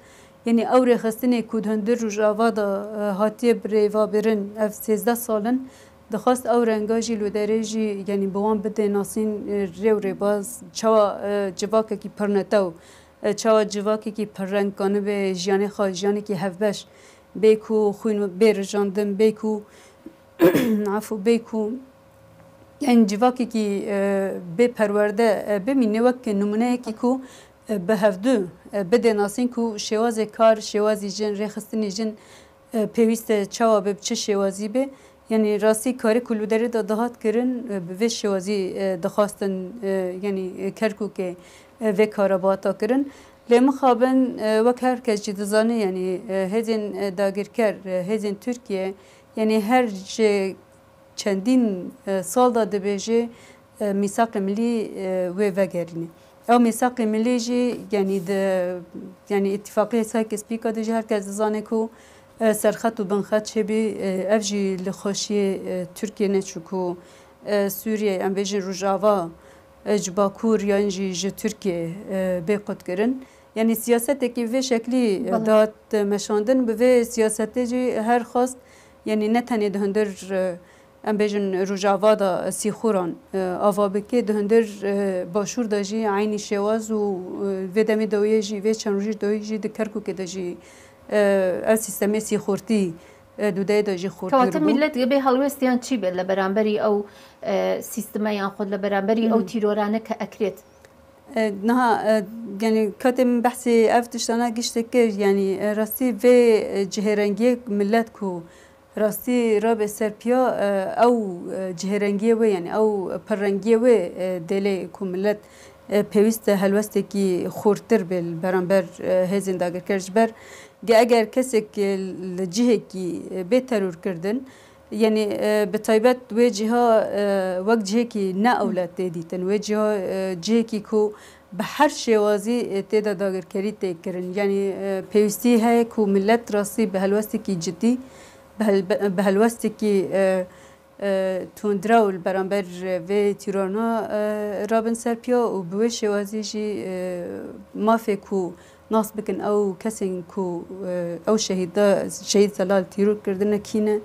B: یعنی او رخستنی کو دهندر رو جاوا دا هاتیه بری و برن اف 13 سالن دخواست او رنگاجی لو درجی یعنی بوان بده ناسین ریو ری باز چوا جواکه کی پرنتو چوا جواکه کی پرنگ کنه به جیانه خال جیانه کی هفبش بیکو خوین بیرجاندن بیکو [CLEARS THROAT] عفو بیکو یعنی جواکی که به پرورده بمینه وک نمونه که کو به هفدو بده ناسین کو شواز کار شوازی جن رخستنی جن پیوست چوا به چه شوازی به یعنی راستی کاری کلو داره دا دهات کرن به شوازی دخواستن یعنی کرکو که و کاراباتا کرن لیم خوابن وک هر کس جی دزانه یعنی هزین داگرکر هزین ترکیه یعنی هر چندین سال دا دبیجه میثاق ملی و وگرینه او میثاق ملی جی یعنی د یعنی اتفاقی سایک سپیکا د هر کس زانه کو سرخط و بنخط چه بی اف جی لخوشی ترکیه نه چکو سوریه ام بیجن روجاوا جباکور یعنی جی جی ترکیه بی قد کرن یعنی سیاست کی وی شکلی داد مشاندن به سیاست جی هر خواست یعنی نه تنه دهندر em bêjin rojava da sîxuran e, ava bike di hundir e, başûr da jî aynî şewaz û e, vê demê dawiyê jî vê çend rojî dawî jî di Kerkûkê de jî ev sîstemê sîxurtî دودای د جی خورد کاته ملت
A: به هلوستیان چی به لبرانبری او سیستم یان خود لبرانبری او تیرورانه که اکریت نه یعنی کاتم بحثی افتشتانه گشته که یعنی
B: راستی و جهرنگی ملت کو راستی را به سرپیا او جهرنگی و یعنی او پررنگی و دلی کوملت پێویستە هەلوەستێکی خورتر بێت بەرامبەر هێزینداگرکەش بەر گە ئەگەر کەسێک لە جهێکی بێ تەرورکردن یعنی بە تایبەت وێجیها وەک جهێکی نەئولەت تێدیتن وێجیها جهێکی کو بە هەر شێوازی تێدا داگرکەری تێکردن یعنی پێویستی هەیە و ملەت ڕاستی بە هەلوەستێکی جدی بهلوستکی كي اه، اه، و البرامبر في تيرونا اه، رابن سرپیا و وازيجي ما مافه کو ناس بكن او كسين كو او شهید شهيد سلال تیرور کردن كينا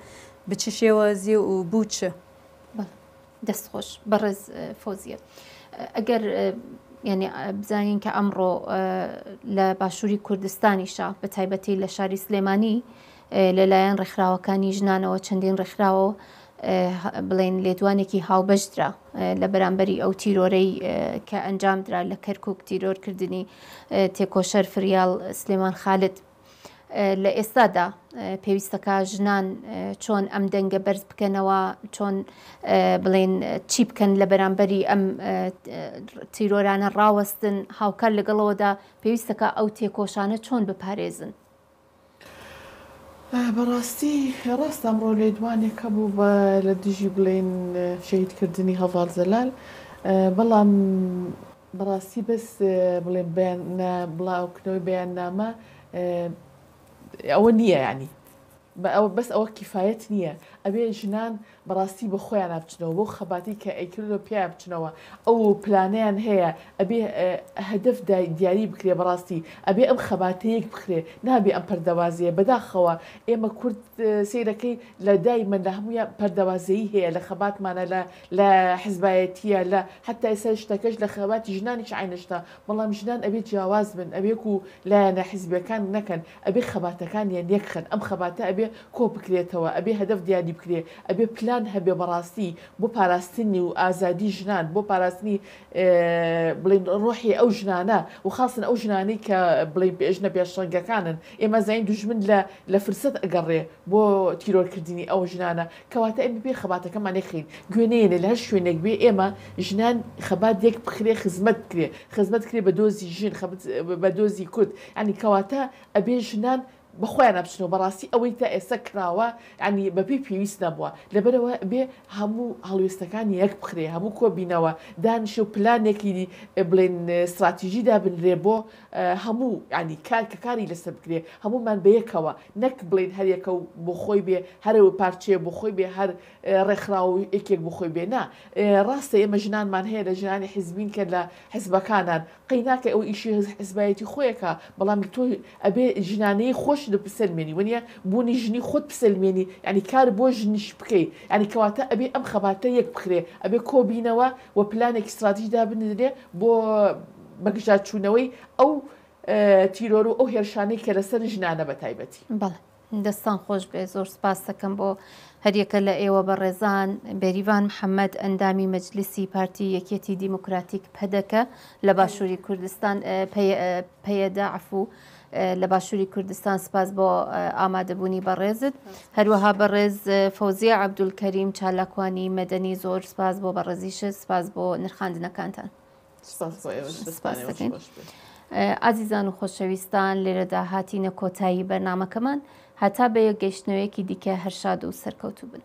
B: به چه شوازی و
A: بوچه دست خوش برز فوزية اگر يعني بزانين كأمره لباشوري كردستاني شا بتايبتي لشاري سليماني لەلایەن ڕێکخراوەکانی ژنانەوە چەندین ڕێکخراوە بڵێن لێدوانێکی هاوبەشرا لە بەرامبەری ئەو تیرۆرەی کە ئەنجامدرا لە کەرکک تیرۆرکردنی تێکۆشەر فریال سلێمان خالت لە ئێستادا پێویستەکە ژنان چۆن ئەم دەنگە بەرز بکەنەوە چۆن بڵێن چی بکەن لە بەرامبەری ئەم تیرۆرانە ڕاوەستن هاوکار لەگەڵەوەدا پێویستەکە ئەو تێکۆشانە چۆن بپارێزن
C: بەڕاستی ڕاست ئەمڕۆ لێدوانێکە بوو بە لە دژی بڵێن شەیدکردنی هەڤال زەلال بەڵام بەڕاستی بەس بڵێ بڵاوکننەوەی بەیان نامە ئەوە نییە ینی بەس ئەوە کیفاەت نییە ئەبێ جنان بەڕاستی بە خۆیان بچنەوە بۆ خەباتی کە ئەیکرد و پیا بچنەوە ئەو پلانیان هیا ابی هدف دیاری بکرێ بەڕاستی ئەبێ ئەم خەباتەیەک بخرێ نابێ ئەم پەردەوازیە بەداخەوە ئێمە کورد سیرەکەی لە دای من لە هەمویان پەردەوازەیە هەیە لە خەباتمانە لە لە حزبایەتە لە حتا ئێسا شتەکەش لە خەباتی ژنانیش عینشتا بەڵام ژنان ئەبێ جیاواز بن ئەبێک و لایەنە حیزبەکان نەکەن ئەبێ خەباتەکان یان یەکخن ئەم خەباتە ئەبێ کۆ بکرێتەوە ابی هدف دیاری بکری ابی پلان ژیان هەبێ بەڕاستی بۆ پاراستنی و ئازادی ژنان بۆ پاراستنی بڵین ڕۆحی ئەو ژنانە و خاصن ئەو ژنانی کە بڵێ بێژنە پێشڕەنگەکانن ئێمە زین دوژمن لە لە فرسەت ئەگەڕێ بۆ تیرۆرکردنی ئەو ژنانە کەواتە ئەمە بێ خەباتەکەمانێ خین گوێنێنێ لە هەر شوێنێک بێ ئێمە ژنان خەباتێک بخرێ خزمەت کرێ خزمەت کرێ بە دۆزی ژن بە دۆزی کورد ینی کەواتە ئەبێ ژنان بەخۆیانە بچن و بەڕاستی ئەوەی تا ئێستا کراوە ینی بەپی پێویست نەبووە لەبەرەوە بێ هەموو هەڵوێستەکان یەک بخرێ هەموو کۆبینەوە دانیش و پلانێکی بڵێن استراتیژی دابنرێ بۆ هەموو ینی کار کە کاری لەسەر بکرێ هەمومان بەیەکەوە نەک بڵێن هەرەکە و بۆ خۆی بێ هەرەوە پارچێ بۆ خۆی بێ هەر ڕێکخراوە یەکێک بۆ خۆی بێنا ڕاستە ئێمە ژنانمان هەیە لە ژنانی حیزبین کە لە حزبەکانان قیناکە ئەو ئیشی حزبایەتی خۆیەکە بەڵام تۆ ئەبێ ژنانەی خۆش خۆشی لە پسەلمێنی وەنیە بوونی ژنی خۆت پسەلمێنی ینی کار بۆ ژنیش بکەیت ینی کەواتە ئەبێ ئەم خەباتە یەک بخرێ ئەبێ کۆبینەوە وە پلانێکی استراتیژدا بنرێ بۆ بەگژا چوونەوەی ئەو تیرۆر و ئەو هێرشانەی کە لەسەر ژنانە بە تایبەتی بەڵێ دەستان خۆش بێ زۆر سپاس دەکەم بۆ هەریەکە لە ئێوە بە
A: ڕێزان بێریوان محەممەد ئەندامی مەجلیسی پارتی یەکێتی دیموکراتیک پەدەکە لە باشووری کوردستان پەیەدا عفوو. لە باشووری کوردستان سپاس بۆ ئامادەبوونی بەڕێزت هەروەها بەڕێز فەوزیە عبدولکەریم چالاکوانی مەدەنی زۆر سپاس بۆ بەڕێزیش سپاس بۆ نرخاندنەکانتان ئازیزان و خۆشەویستان لێرەدا هاتیینە کۆتایی بەرنمەکەمان هەتا بە یەک گەشتنەوەیەکی دیکە هەرشاد و سەرکەوتو بن.